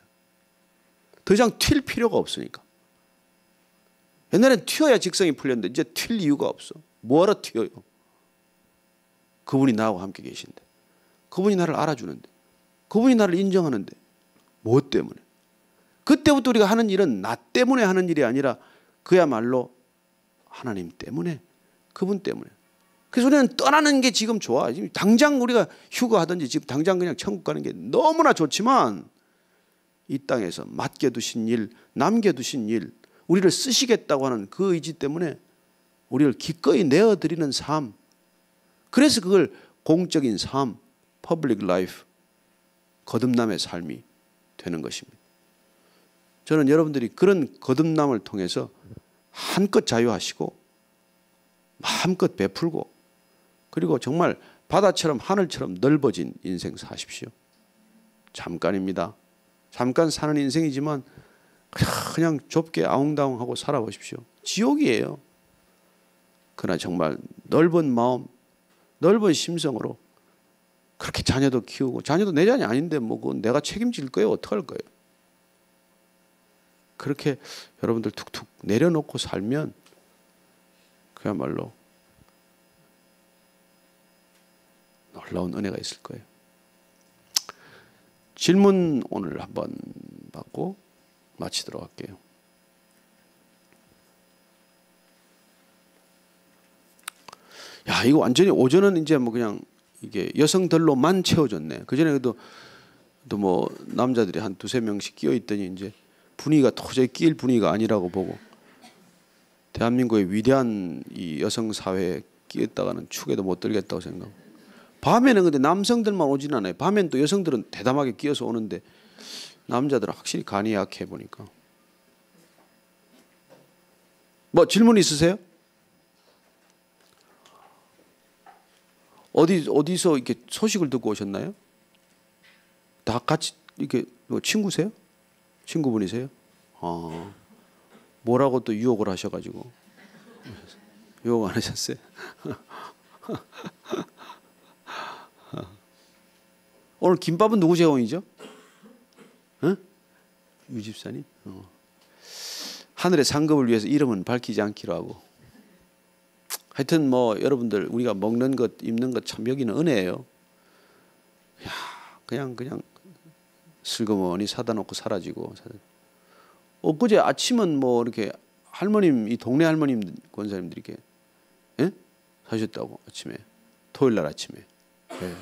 더 이상 튈 필요가 없으니까. 옛날엔 튀어야 직성이 풀렸는데 이제 튈 이유가 없어. 뭐하러 튀어요? 그분이 나하고 함께 계신데. 그분이 나를 알아주는데 그분이 나를 인정하는데 뭐 때문에 그때부터 우리가 하는 일은 나 때문에 하는 일이 아니라 그야말로 하나님 때문에 그분 때문에 그래서 우리는 떠나는 게 지금 좋아 지금 당장 우리가 휴가하든지 지금 당장 그냥 천국 가는 게 너무나 좋지만 이 땅에서 맡겨두신 일 남겨두신 일 우리를 쓰시겠다고 하는 그 의지 때문에 우리를 기꺼이 내어드리는 삶 그래서 그걸 공적인 삶 퍼블릭 라이프 거듭남의 삶이 되는 것입니다. 저는 여러분들이 그런 거듭남을 통해서 한껏 자유하시고 마음껏 베풀고 그리고 정말 바다처럼 하늘처럼 넓어진 인생 사십시오. 잠깐입니다. 잠깐 사는 인생이지만 그냥 좁게 아웅다웅하고 살아보십시오. 지옥이에요. 그러나 정말 넓은 마음, 넓은 심성으로 그렇게 자녀도 키우고 자녀도 내 자녀 아닌데 뭐그 내가 책임질 거예요. 어떡할 거예요. 그렇게 여러분들 툭툭 내려놓고 살면 그야말로 놀라운 은혜가 있을 거예요. 질문 오늘 한번 받고 마치도록 할게요. 야, 이거 완전히 오전은 이제 뭐 그냥 이게 여성들로만 채워졌네. 그전에 그래도 또 뭐 남자들이 한 두세 명씩 끼어 있더니 이제 분위기가 도저히 끼일 분위기가 아니라고 보고 대한민국의 위대한 이 여성 사회에 끼었다가는 축에도 못 들겠다고 생각하고 밤에는 근데 남성들만 오진 않아요. 밤엔 또 여성들은 대담하게 끼어서 오는데 남자들은 확실히 간이 약해 보니까 뭐 질문 있으세요? 어디 어디서 이렇게 소식을 듣고 오셨나요? 다 같이 이렇게 뭐 친구세요? 친구분이세요? 어. 뭐라고 또 유혹을 하셔가지고 유혹 안 하셨어요? 오늘 김밥은 누구 제공이죠? 응? 유집사님? 어. 하늘의 상급을 위해서 이름은 밝히지 않기로 하고 하여튼 뭐 여러분들 우리가 먹는 것 입는 것 참 여기는 은혜예요. 야 그냥 그냥 슬그머니 사다 놓고 사라지고. 엊그제 아침은 뭐 이렇게 할머님 이 동네 할머님 권사님들이 렇게 예? 사셨다고 아침에 토요일 날 아침에. 예.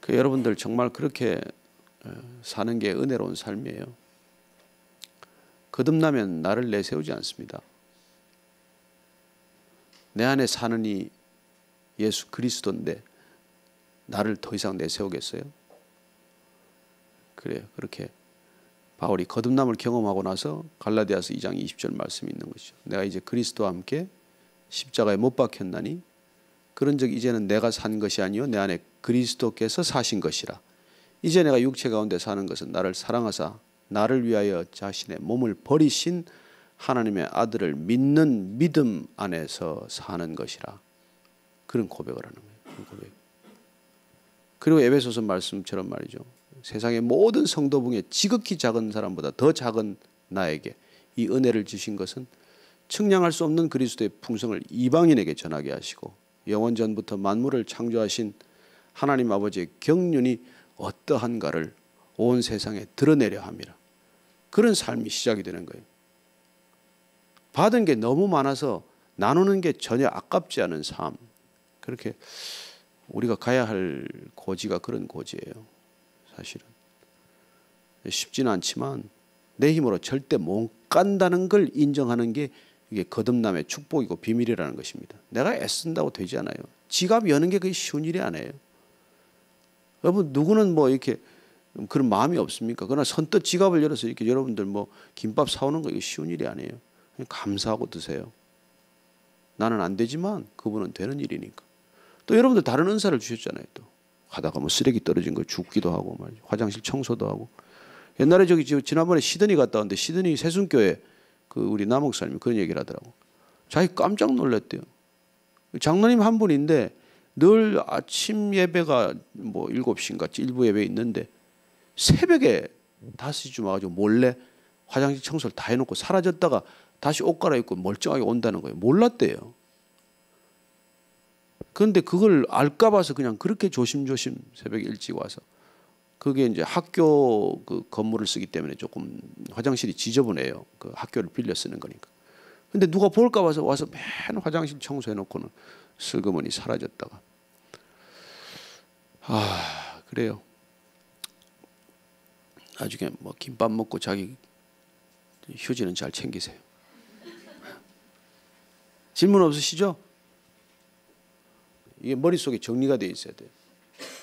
그 여러분들 정말 그렇게 예, 사는 게 은혜로운 삶이에요. 거듭나면 나를 내세우지 않습니다. 내 안에 사는 이 예수 그리스도인데 나를 더 이상 내세우겠어요? 그래요. 그렇게 바울이 거듭남을 경험하고 나서 갈라디아서 2장 20절 말씀이 있는 것이죠. 내가 이제 그리스도와 함께 십자가에 못 박혔나니 그런즉 이제는 내가 산 것이 아니요 내 안에 그리스도께서 사신 것이라. 이제 내가 육체 가운데 사는 것은 나를 사랑하사 나를 위하여 자신의 몸을 버리신 하나님의 아들을 믿는 믿음 안에서 사는 것이라 그런 고백을 하는 거예요. 고백. 그리고 에베소서 말씀처럼 말이죠. 세상의 모든 성도 중에 지극히 작은 사람보다 더 작은 나에게 이 은혜를 주신 것은 측량할 수 없는 그리스도의 풍성을 이방인에게 전하게 하시고 영원 전부터 만물을 창조하신 하나님 아버지의 경륜이 어떠한가를 온 세상에 드러내려 합니다. 그런 삶이 시작이 되는 거예요. 받은 게 너무 많아서 나누는 게 전혀 아깝지 않은 삶. 그렇게 우리가 가야 할 고지가 그런 고지예요. 사실은. 쉽지는 않지만 내 힘으로 절대 못간다는걸 인정하는 게 이게 거듭남의 축복이고 비밀이라는 것입니다. 내가 애쓴다고 되지 않아요. 지갑 여는 게 그게 쉬운 일이 아니에요. 여러분 누구는 뭐 이렇게 그런 마음이 없습니까? 그러나 선뜻 지갑을 열어서 이렇게 여러분들 뭐 김밥 사오는 거 이거 쉬운 일이 아니에요. 감사하고 드세요. 나는 안 되지만 그분은 되는 일이니까. 또 여러분들 다른 은사를 주셨잖아요. 또가다가뭐 쓰레기 떨어진 걸 죽기도 하고 말이죠. 화장실 청소도 하고. 옛날에 저기 지난번에 시드니 갔다 왔는데 시드니 세순교회 그 우리 남목사님이 그런 얘기를 하더라고. 자기 깜짝 놀랐대요. 장로님 한 분인데 늘 아침 예배가 뭐 7시인가 일부 예배 있는데 새벽에 5 시쯤 와가지고 몰래 화장실 청소를 다 해놓고 사라졌다가 다시 옷 갈아입고 멀쩡하게 온다는 거예요. 몰랐대요. 그런데 그걸 알까 봐서 그냥 그렇게 조심조심 새벽 일찍 와서 그게 이제 학교 그 건물을 쓰기 때문에 조금 화장실이 지저분해요. 그 학교를 빌려 쓰는 거니까. 근데 누가 볼까 봐서 와서 맨 화장실 청소해 놓고는 슬그머니 사라졌다가 아 그래요. 나중에 뭐 김밥 먹고 자기 휴지는 잘 챙기세요. 질문 없으시죠? 이게 머릿속에 정리가 돼 있어야 돼요.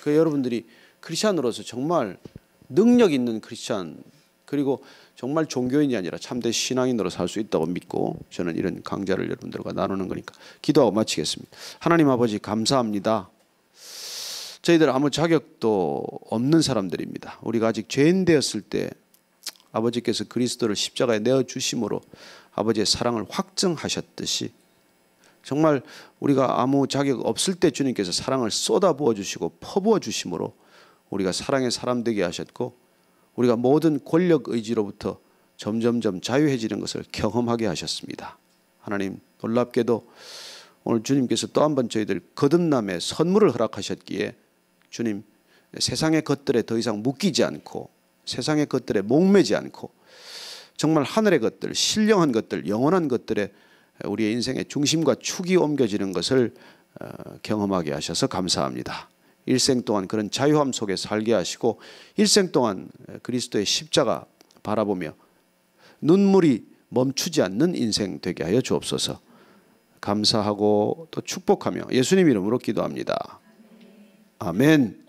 그 여러분들이 크리스천으로서 정말 능력 있는 크리스천 그리고 정말 종교인이 아니라 참된 신앙인으로 살 수 있다고 믿고 저는 이런 강좌를 여러분들과 나누는 거니까 기도하고 마치겠습니다. 하나님 아버지 감사합니다. 저희들 아무 자격도 없는 사람들입니다. 우리가 아직 죄인 되었을 때 아버지께서 그리스도를 십자가에 내어 주심으로 아버지의 사랑을 확증하셨듯이 정말 우리가 아무 자격 없을 때 주님께서 사랑을 쏟아부어 주시고 퍼부어 주심으로 우리가 사랑의 사람 되게 하셨고 우리가 모든 권력 의지로부터 점점점 자유해지는 것을 경험하게 하셨습니다. 하나님 놀랍게도 오늘 주님께서 또 한 번 저희들 거듭남의 선물을 허락하셨기에 주님 세상의 것들에 더 이상 묶이지 않고 세상의 것들에 목매지 않고 정말 하늘의 것들, 신령한 것들, 영원한 것들에 우리의 인생의 중심과 축이 옮겨지는 것을 어, 경험하게 하셔서 감사합니다. 일생 동안 그런 자유함 속에 살게 하시고 일생 동안 그리스도의 십자가 바라보며 눈물이 멈추지 않는 인생 되게 하여 주옵소서. 감사하고 또 축복하며 예수님 이름으로 기도합니다. 아멘.